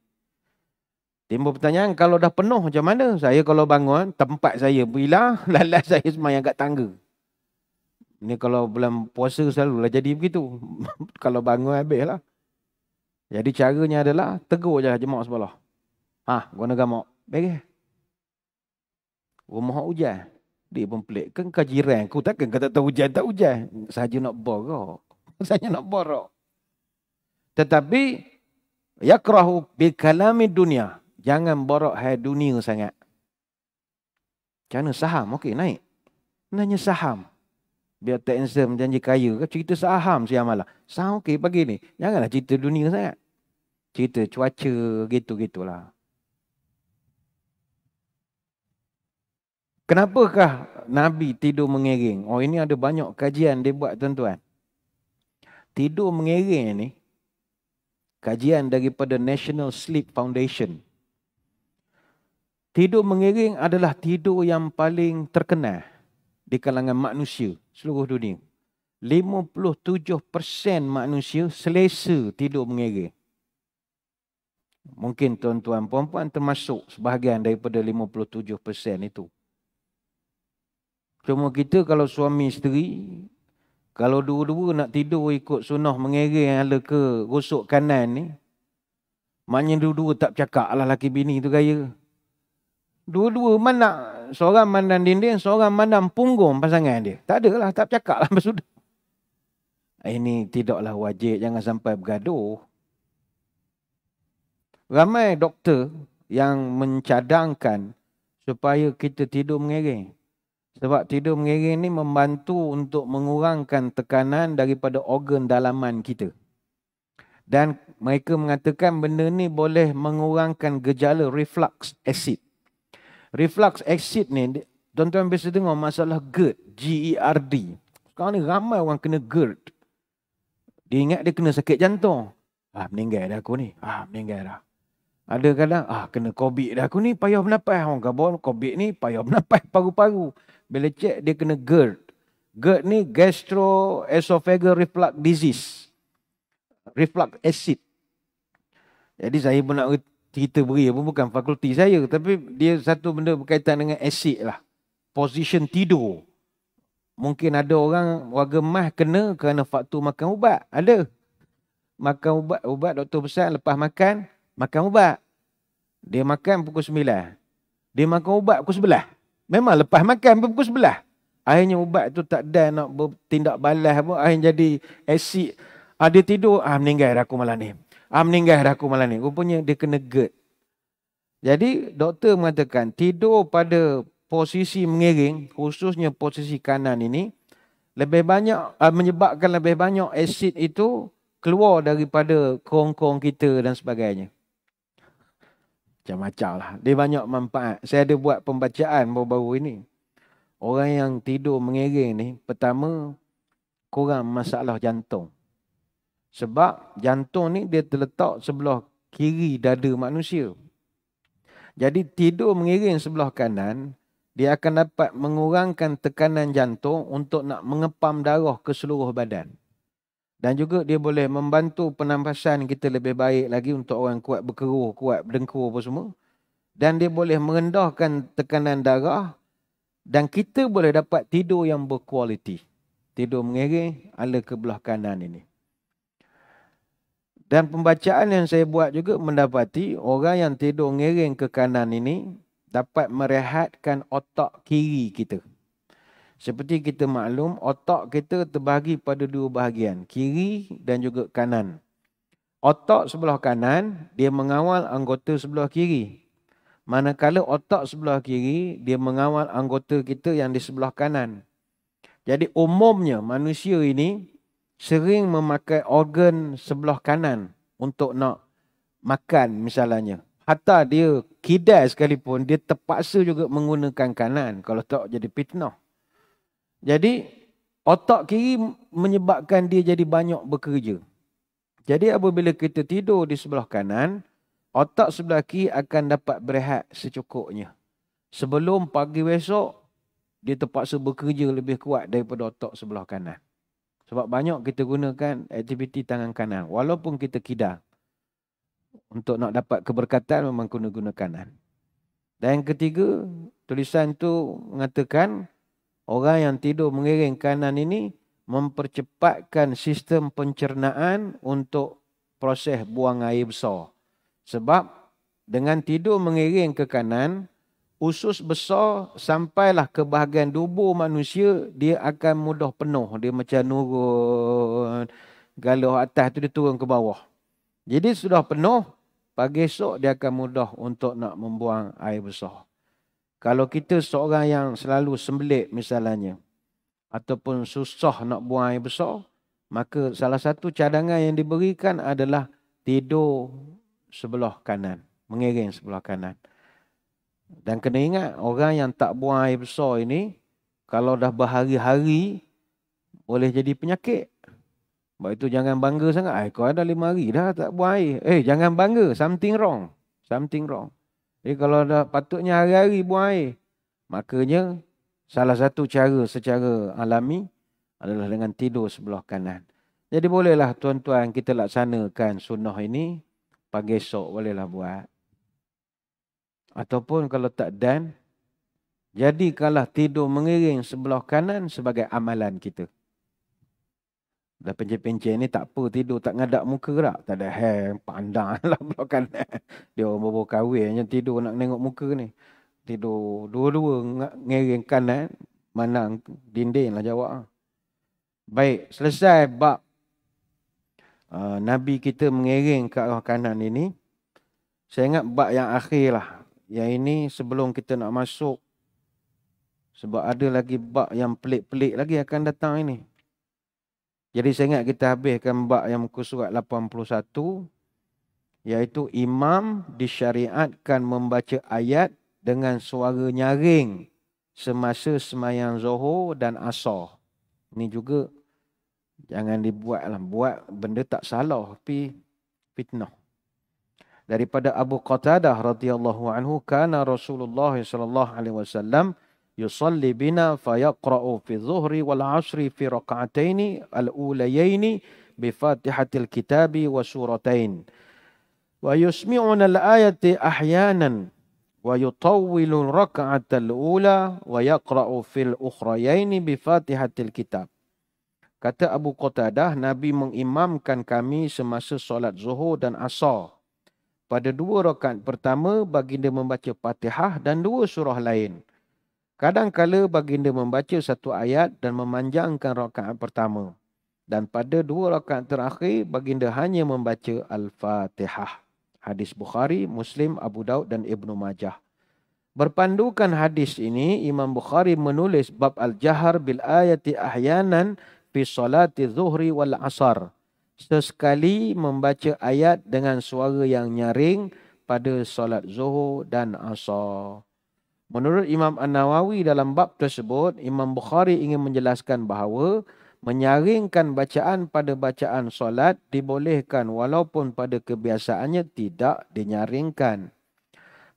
Timbul pertanyaan, kalau dah penuh macam mana? Saya kalau bangun, tempat saya bila lalat saya semayang kat tangga. Ini kalau bulan puasa selalu lah jadi begitu. kalau bangun habis lah. Jadi caranya adalah tegur je lah jemaah sebelah. Ha, guna gamak. Bagi. Rumah hujan. Dia pun pelik. Kan kau jiran aku takkan kau tak tahu hujan tak hujan. Saja nak borok. Saja nak borok. Tetapi, yakrahu bikalami dunia. Jangan borok hai dunia sangat. Kerana saham, okey naik. Nanya saham. Biar tak answer menjanji kaya ke. Cerita saham siang malam. Saham okey pagi ni. Janganlah cerita dunia sangat. Cerita cuaca, gitu-gitulah. Kenapakah Nabi tidur mengiring? Oh ini ada banyak kajian dia buat tuan-tuan. Tidur mengiring ni. Kajian daripada National Sleep Foundation. Tidur mengiring adalah tidur yang paling terkenal di kalangan manusia seluruh dunia. 57% manusia selesa tidur mengiring. Mungkin tuan-tuan puan-puan termasuk sebahagian daripada 57% itu. Cuma kita kalau suami isteri, kalau dua-dua nak tidur ikut sunnah mengiring ala ke gosok kanan ni, maknanya dua-dua tak cakap lah laki bini tu gaya. Dua-dua mandang. Seorang mandang dinding, seorang mandang punggung pasangan dia. Tak ada lah, tak cakap lah. Eh, ini tidaklah wajib, jangan sampai bergaduh. Ramai doktor yang mencadangkan supaya kita tidur mengiring. Sebab tidur mengiring ni membantu untuk mengurangkan tekanan daripada organ dalaman kita. Dan mereka mengatakan benda ni boleh mengurangkan gejala reflux acid reflux acid ni, tuan-tuan biasa dengar masalah GERD, G-E-R-D. Sekarang ni ramai orang kena GERD. Dia ingat dia kena sakit jantung. Ah, meninggal dah aku ni. Ah, meninggal dah. Ada kadang, ah, kena COVID dah aku ni, payah bernapas. Orang kabar, COVID ni, payah bernapas paru-paru. Bila cek, dia kena GERD. GERD ni, gastroesophageal reflux disease. Reflux acid. Jadi saya pun nak kita beri pun bukan fakulti saya tapi dia satu benda berkaitan dengan asid lah position tidur mungkin ada orang warga mah kena kerana faktor makan ubat ada makan ubat ubat doktor pesan lepas makan makan ubat dia makan pukul 9 dia makan ubat pukul 11 memang lepas makan pukul 11 akhirnya ubat tu tak ada nak bertindak balas pun akhirnya jadi asid ah, tidur ah meninggal aku malam ni Ah meninggal dah aku malam ni. Rupanya dia kena GERD. Jadi doktor mengatakan tidur pada posisi mengiring khususnya posisi kanan ini lebih banyak uh, menyebabkan lebih banyak asid itu keluar daripada kongkong kita dan sebagainya. Macam-macam lah. Dia banyak manfaat. Saya ada buat pembacaan baru-baru ini. Orang yang tidur mengiring ni, pertama, kurang masalah jantung. Sebab jantung ni dia terletak sebelah kiri dada manusia. Jadi tidur mengiring sebelah kanan, dia akan dapat mengurangkan tekanan jantung untuk nak mengepam darah ke seluruh badan. Dan juga dia boleh membantu penampasan kita lebih baik lagi untuk orang kuat berkeruh, kuat berdengkur apa semua. Dan dia boleh merendahkan tekanan darah dan kita boleh dapat tidur yang berkualiti. Tidur mengiring ala ke belah kanan ini. Dan pembacaan yang saya buat juga mendapati orang yang tidur ngiring ke kanan ini dapat merehatkan otak kiri kita. Seperti kita maklum, otak kita terbahagi pada dua bahagian, kiri dan juga kanan. Otak sebelah kanan, dia mengawal anggota sebelah kiri. Manakala otak sebelah kiri, dia mengawal anggota kita yang di sebelah kanan. Jadi umumnya manusia ini sering memakai organ sebelah kanan untuk nak makan misalnya. Hatta dia kidal sekalipun, dia terpaksa juga menggunakan kanan kalau tak jadi fitnah. Jadi otak kiri menyebabkan dia jadi banyak bekerja. Jadi apabila kita tidur di sebelah kanan, otak sebelah kiri akan dapat berehat secukupnya. Sebelum pagi besok, dia terpaksa bekerja lebih kuat daripada otak sebelah kanan. Sebab banyak kita gunakan aktiviti tangan kanan. Walaupun kita kidah. Untuk nak dapat keberkatan memang kena guna kanan. Dan yang ketiga, tulisan itu mengatakan orang yang tidur mengiring kanan ini mempercepatkan sistem pencernaan untuk proses buang air besar. Sebab dengan tidur mengiring ke kanan, usus besar sampailah ke bahagian dubur manusia dia akan mudah penuh dia macam nurun galuh atas tu dia turun ke bawah jadi sudah penuh pagi esok dia akan mudah untuk nak membuang air besar kalau kita seorang yang selalu sembelit misalnya ataupun susah nak buang air besar maka salah satu cadangan yang diberikan adalah tidur sebelah kanan mengiring sebelah kanan dan kena ingat orang yang tak buang air besar ini kalau dah berhari-hari boleh jadi penyakit. Sebab itu jangan bangga sangat. Eh, kau dah lima hari dah tak buang air. Eh, jangan bangga. Something wrong. Something wrong. Jadi kalau dah patutnya hari-hari buang air. Makanya salah satu cara secara alami adalah dengan tidur sebelah kanan. Jadi bolehlah tuan-tuan kita laksanakan sunnah ini. Pagi esok bolehlah buat. Ataupun kalau tak dan, jadi kalah tidur mengiring sebelah kanan sebagai amalan kita. Dah pencet-pencet ni tak apa tidur tak ngadak muka tak? Lah. Tak ada hair pandang lah belah kanan. Dia orang baru kahwin yang tidur nak tengok muka ni. Tidur dua-dua mengiring kanan. Mana dinding lah jawab. Baik, selesai bab uh, Nabi kita mengiring ke arah kanan ini. Saya ingat bab yang akhir lah yang ini sebelum kita nak masuk sebab ada lagi bak yang pelik-pelik lagi akan datang ini. Jadi saya ingat kita habiskan bak yang muka surat 81 iaitu imam disyariatkan membaca ayat dengan suara nyaring semasa semayang zohor dan asar. Ini juga jangan dibuatlah buat benda tak salah tapi fitnah daripada Abu Qatadah radhiyallahu anhu kana Rasulullah sallallahu alaihi wasallam yusalli bina fa yaqra'u fi dhuhri wal 'ashri fi raka'ataini al-ulayain bi Fatihatil Kitabi wa suratain wa yusmi'una al-ayati ahyanan wa yutawwilu raka'atal ula wa yaqra'u fil ukhrayain bi Fatihatil Kitab Kata Abu Qatadah, Nabi mengimamkan kami semasa solat zuhur dan asar. Pada dua rakaat pertama, baginda membaca fatihah dan dua surah lain. Kadangkala baginda membaca satu ayat dan memanjangkan rakaat pertama. Dan pada dua rakaat terakhir, baginda hanya membaca Al-Fatihah. Hadis Bukhari, Muslim, Abu Daud dan Ibnu Majah. Berpandukan hadis ini, Imam Bukhari menulis bab al-jahar bil ayati ahyanan fi salati zuhri wal asar sesekali membaca ayat dengan suara yang nyaring pada solat zuhur dan asar. Menurut Imam An-Nawawi dalam bab tersebut, Imam Bukhari ingin menjelaskan bahawa menyaringkan bacaan pada bacaan solat dibolehkan walaupun pada kebiasaannya tidak dinyaringkan.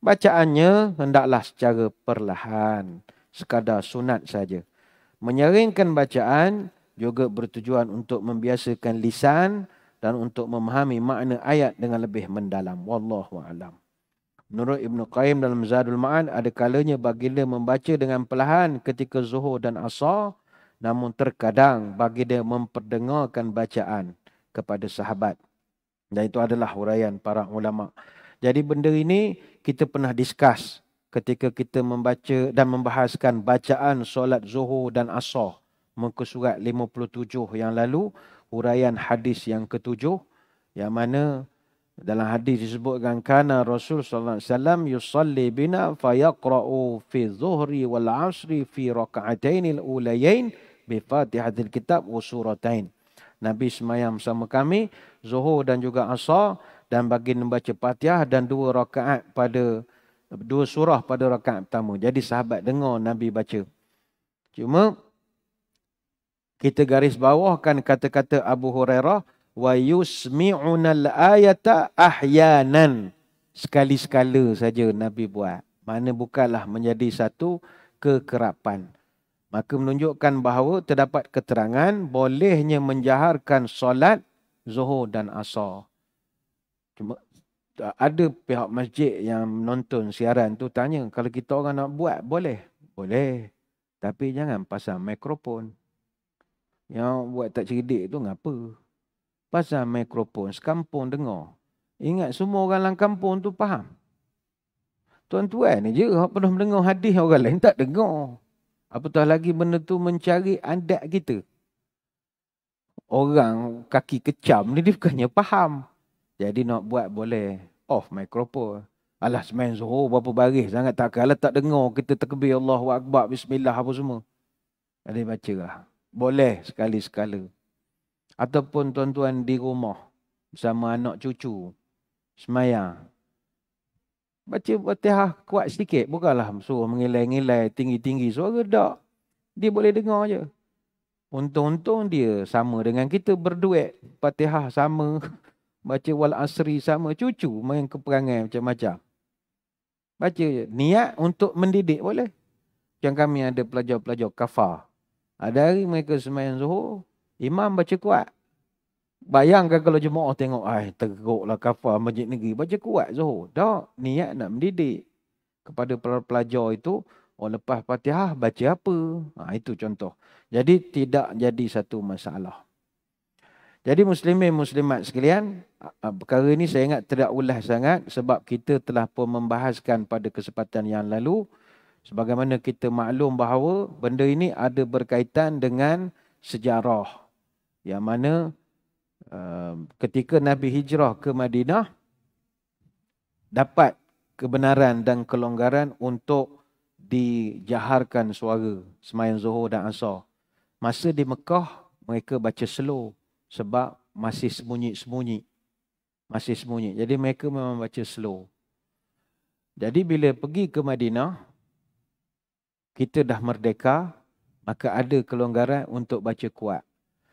Bacaannya hendaklah secara perlahan, sekadar sunat saja. Menyaringkan bacaan juga bertujuan untuk membiasakan lisan dan untuk memahami makna ayat dengan lebih mendalam. Wallahu a'lam. Menurut Ibn Qayyim dalam Zadul Ma'an, ada kalanya baginda membaca dengan perlahan ketika zuhur dan asar, namun terkadang baginda memperdengarkan bacaan kepada sahabat. Dan itu adalah huraian para ulama. Jadi benda ini kita pernah discuss ketika kita membaca dan membahaskan bacaan solat zuhur dan asar muka surat 57 yang lalu huraian hadis yang ketujuh yang mana dalam hadis disebutkan kana Rasul sallallahu alaihi wasallam yusalli bina fa yaqra'u fi dhuhri wal 'asri fi raka'atain al-ulayain bi Fatihatil Kitab wa suratain. Nabi semayam sama kami zuhur dan juga asar dan bagi membaca Fatihah dan dua rakaat pada dua surah pada rakaat pertama. Jadi sahabat dengar Nabi baca. Cuma kita garis bawahkan kata-kata Abu Hurairah wa yusmi'unal ayata ahyanan sekali-sekala saja Nabi buat. Mana bukalah menjadi satu kekerapan. Maka menunjukkan bahawa terdapat keterangan bolehnya menjaharkan solat zuhur dan asar. Cuma ada pihak masjid yang menonton siaran tu tanya, kalau kita orang nak buat boleh? Boleh. Tapi jangan pasang mikrofon. Yang buat tak cerdik tu ngapa? Pasal mikrofon sekampung dengar. Ingat semua orang dalam kampung tu faham. Tuan-tuan ni je yang pernah mendengar hadis orang lain tak dengar. Apatah lagi benda tu mencari adat kita. Orang kaki kecam ni dia bukannya faham. Jadi nak buat boleh off mikrofon. Alah semain zuhur berapa baris sangat tak kalah tak dengar kita takbir Allahu Akbar Bismillah apa semua. ada baca lah. Boleh sekali-sekala. Ataupun tuan-tuan di rumah bersama anak cucu. Semaya. Baca batihah kuat sedikit. Bukanlah suruh mengilai-ngilai tinggi-tinggi suara. Tak. Dia boleh dengar je. Untung-untung dia sama dengan kita berduet. Fatihah sama. Baca wal asri sama. Cucu main keperangan macam-macam. Baca je. Niat untuk mendidik boleh. Macam kami ada pelajar-pelajar kafar. Dari mereka semayang zuhur, imam baca kuat. Bayangkan kalau jemaah tengok, ay teruklah kafar masjid negeri, baca kuat zuhur. Tak, niat nak mendidik kepada pelajar itu, oh lepas patihah baca apa. Ha, itu contoh. Jadi tidak jadi satu masalah. Jadi muslimin muslimat sekalian, perkara ini saya ingat tidak ulas sangat sebab kita telah pun membahaskan pada kesempatan yang lalu. Sebagaimana kita maklum bahawa benda ini ada berkaitan dengan sejarah. Yang mana uh, ketika Nabi hijrah ke Madinah, dapat kebenaran dan kelonggaran untuk dijaharkan suara semayan zuhur dan asar. Masa di Mekah, mereka baca slow sebab masih sembunyi-sembunyi. Masih sembunyi. Jadi mereka memang baca slow. Jadi bila pergi ke Madinah, kita dah merdeka, maka ada kelonggaran untuk baca kuat.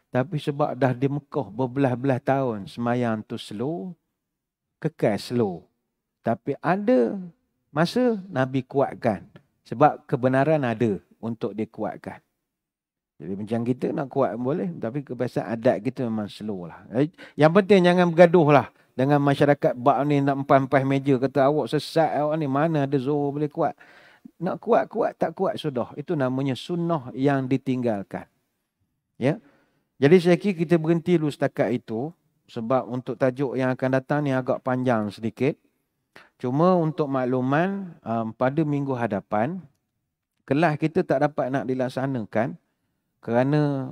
Tapi sebab dah di Mekah berbelah-belah tahun, semayang tu slow, kekal slow. Tapi ada masa Nabi kuatkan. Sebab kebenaran ada untuk dikuatkan. Jadi macam kita nak kuat boleh. Tapi kebiasaan adat kita memang slow lah. Eh, yang penting jangan bergaduh lah. Dengan masyarakat bak ni nak empah-empah meja. Kata awak sesat awak ni. Mana ada zuhur boleh kuat. Nak kuat-kuat tak kuat sudah. Itu namanya sunnah yang ditinggalkan. Ya. Jadi saya kira kita berhenti dulu setakat itu. Sebab untuk tajuk yang akan datang ni agak panjang sedikit. Cuma untuk makluman um, pada minggu hadapan. Kelas kita tak dapat nak dilaksanakan. Kerana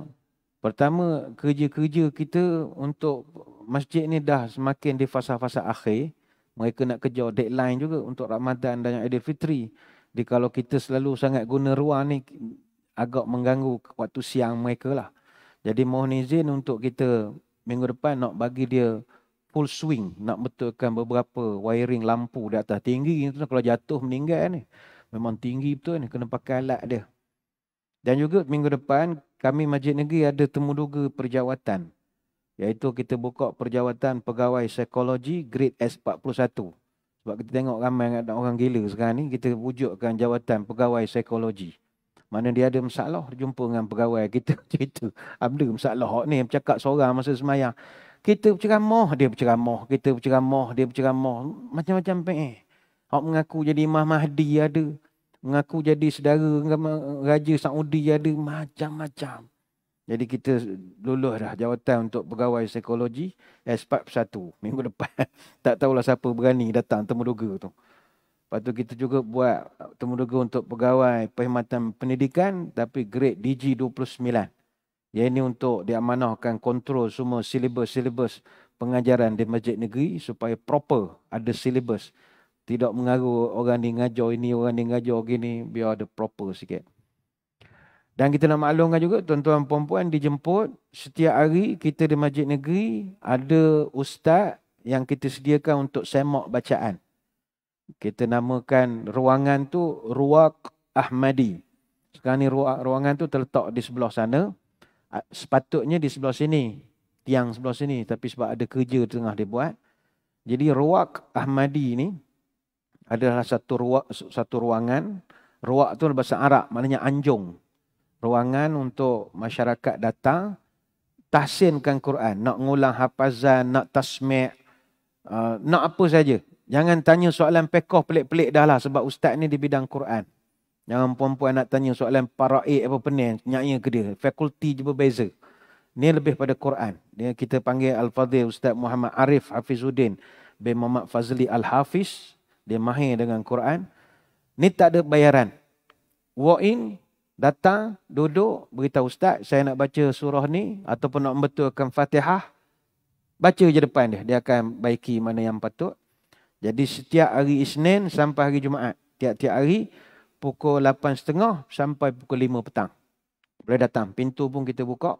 pertama kerja-kerja kita untuk masjid ni dah semakin di fasa-fasa akhir. Mereka nak kejar deadline juga untuk Ramadan dan Aidilfitri. Fitri. Jadi kalau kita selalu sangat guna ruang ni agak mengganggu waktu siang mereka lah. Jadi mohon izin untuk kita minggu depan nak bagi dia full swing. Nak betulkan beberapa wiring lampu di atas tinggi. Itu kalau jatuh meninggal ni. Memang tinggi betul ni. Kena pakai alat dia. Dan juga minggu depan kami Majid Negeri ada temuduga perjawatan. Iaitu kita buka perjawatan pegawai psikologi grade S41. Sebab kita tengok ramai orang gila sekarang ni, kita wujudkan jawatan pegawai psikologi. Mana dia ada masalah, jumpa dengan pegawai kita cerita. Ada masalah ni, yang bercakap seorang masa semayang. Kita berceramah, dia berceramah. Kita berceramah, dia berceramah. Macam-macam pe. Hak eh. mengaku jadi Imam Mahdi ada. Mengaku jadi sedara Raja Saudi ada. Macam-macam. Jadi kita lulus dah jawatan untuk pegawai psikologi S41 minggu depan. tak tahulah siapa berani datang temuduga tu. Lepas tu kita juga buat temuduga untuk pegawai perkhidmatan pendidikan tapi grade DG29. Ya ini untuk diamanahkan kontrol semua silibus-silibus pengajaran di masjid negeri supaya proper ada silibus. Tidak mengaruh orang ni ngajar ini, orang ni ngajar gini biar ada proper sikit. Dan kita nak maklumkan juga tuan-tuan puan-puan dijemput setiap hari kita di Masjid Negeri ada ustaz yang kita sediakan untuk semak bacaan. Kita namakan ruangan tu Ruak Ahmadi. Sekarang ni ruangan tu terletak di sebelah sana. Sepatutnya di sebelah sini. Tiang sebelah sini. Tapi sebab ada kerja tengah dia buat. Jadi Ruak Ahmadi ni adalah satu ruak, satu ruangan. Ruak tu bahasa Arab. Maknanya anjung ruangan untuk masyarakat datang tahsinkan Quran nak ngulang hafazan nak tasmi' uh, nak apa saja jangan tanya soalan pekoh pelik-pelik dah lah sebab ustaz ni di bidang Quran jangan puan-puan nak tanya soalan paraik apa pening nyanya ke dia fakulti je berbeza ni lebih pada Quran dia kita panggil al-fadil ustaz Muhammad Arif Hafizuddin bin Muhammad Fazli al-Hafiz dia mahir dengan Quran ni tak ada bayaran walk in datang duduk beritahu ustaz saya nak baca surah ni ataupun nak membetulkan Fatihah baca je depan dia dia akan baiki mana yang patut jadi setiap hari Isnin sampai hari Jumaat tiap-tiap hari pukul 8.30 sampai pukul 5 petang boleh datang pintu pun kita buka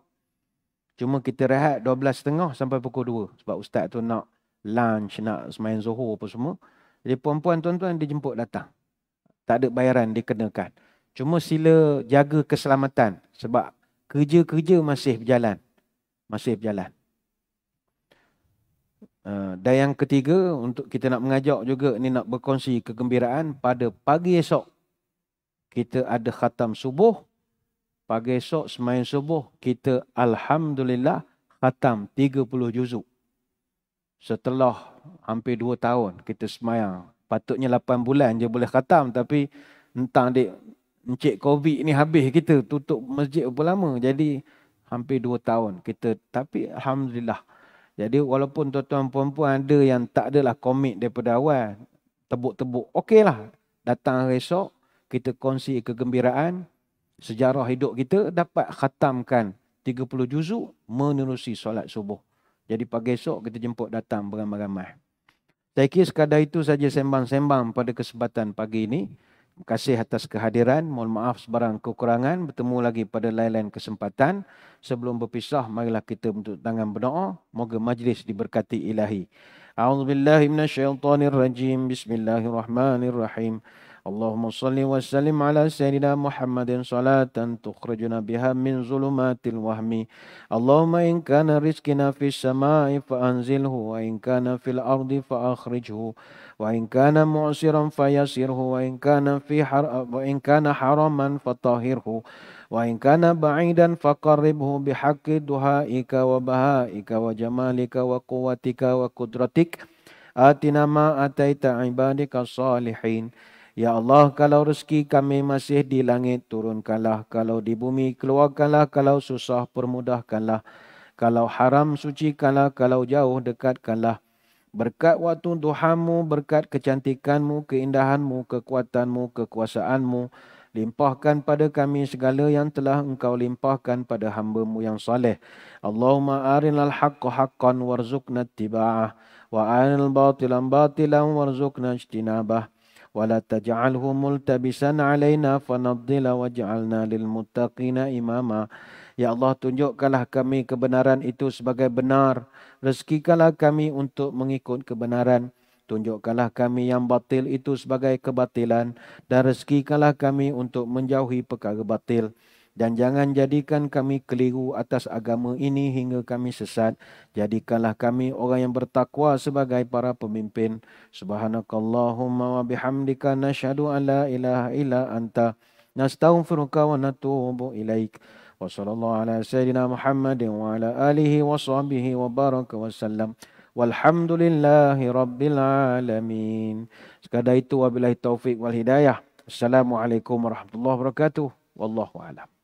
cuma kita rehat 12.30 sampai pukul 2 sebab ustaz tu nak lunch nak semain Zuhur apa semua jadi puan-puan tuan-tuan dijemput datang tak ada bayaran dikenakan. kenakan Cuma sila jaga keselamatan sebab kerja-kerja masih berjalan. Masih berjalan. Uh, dan yang ketiga untuk kita nak mengajak juga ni nak berkongsi kegembiraan pada pagi esok kita ada khatam subuh. Pagi esok semain subuh kita Alhamdulillah khatam 30 juzuk. Setelah hampir 2 tahun kita semayang. Patutnya 8 bulan je boleh khatam tapi entah dek Encik COVID ni habis kita tutup masjid berapa lama. Jadi hampir dua tahun kita. Tapi Alhamdulillah. Jadi walaupun tuan-tuan perempuan ada yang tak adalah komit daripada awal. Tebuk-tebuk. Okey lah. Datang esok kita kongsi kegembiraan. Sejarah hidup kita dapat khatamkan 30 juzuk menerusi solat subuh. Jadi pagi esok kita jemput datang beramai-ramai. Saya kira sekadar itu saja sembang-sembang pada kesempatan pagi ini. Terima kasih atas kehadiran. Mohon maaf sebarang kekurangan. Bertemu lagi pada lain-lain kesempatan. Sebelum berpisah, marilah kita bentuk tangan berdoa. Moga majlis diberkati ilahi. A'udzubillahimmanasyaitanirrajim. Bismillahirrahmanirrahim. Bismillahirrahmanirrahim. اللهم صل وسلم على سيدنا محمد صلاة تخرجنا بها من ظلمات الوهم اللهم إن كان رزقنا في السماء فأنزله وإن كان في الأرض فأخرجه وإن كان معسرا فيسره وإن كان في حر... وإن كان حراما فطهره وإن كان بعيدا فقربه بحق دهائك وبهائك وجمالك وقوتك وقدرتك آتنا ما آتيت عبادك الصالحين Ya Allah, kalau rezeki kami masih di langit, turunkanlah. Kalau di bumi, keluarkanlah. Kalau susah, permudahkanlah. Kalau haram, sucikanlah. Kalau jauh, dekatkanlah. Berkat waktu duhamu, berkat kecantikanmu, keindahanmu, kekuatanmu, kekuasaanmu. Limpahkan pada kami segala yang telah engkau limpahkan pada hambamu yang saleh. Allahumma arinal haqqa haqqan warzuknat tiba'ah. Wa arinal batilan batilan warzuknat ijtinabah. ولا تجعله ملتبسا علينا فنضل واجعلنا للمتقين اماما Ya Allah tunjukkanlah kami kebenaran itu sebagai benar. Rezekikanlah kami untuk mengikut kebenaran. Tunjukkanlah kami yang batil itu sebagai kebatilan. Dan rezekikanlah kami untuk menjauhi perkara batil dan jangan jadikan kami keliru atas agama ini hingga kami sesat. Jadikanlah kami orang yang bertakwa sebagai para pemimpin. Subhanakallahumma wa bihamdika nashhadu an la ilaha illa anta nastaghfiruka wa natubu ilaik. Wa sallallahu ala sayyidina Muhammadin wa ala alihi wa sahbihi wa baraka wa sallam. Walhamdulillahi rabbil alamin. Sekadar itu wabillahi taufik wal hidayah. Assalamualaikum warahmatullahi wabarakatuh. Wallahu a'lam.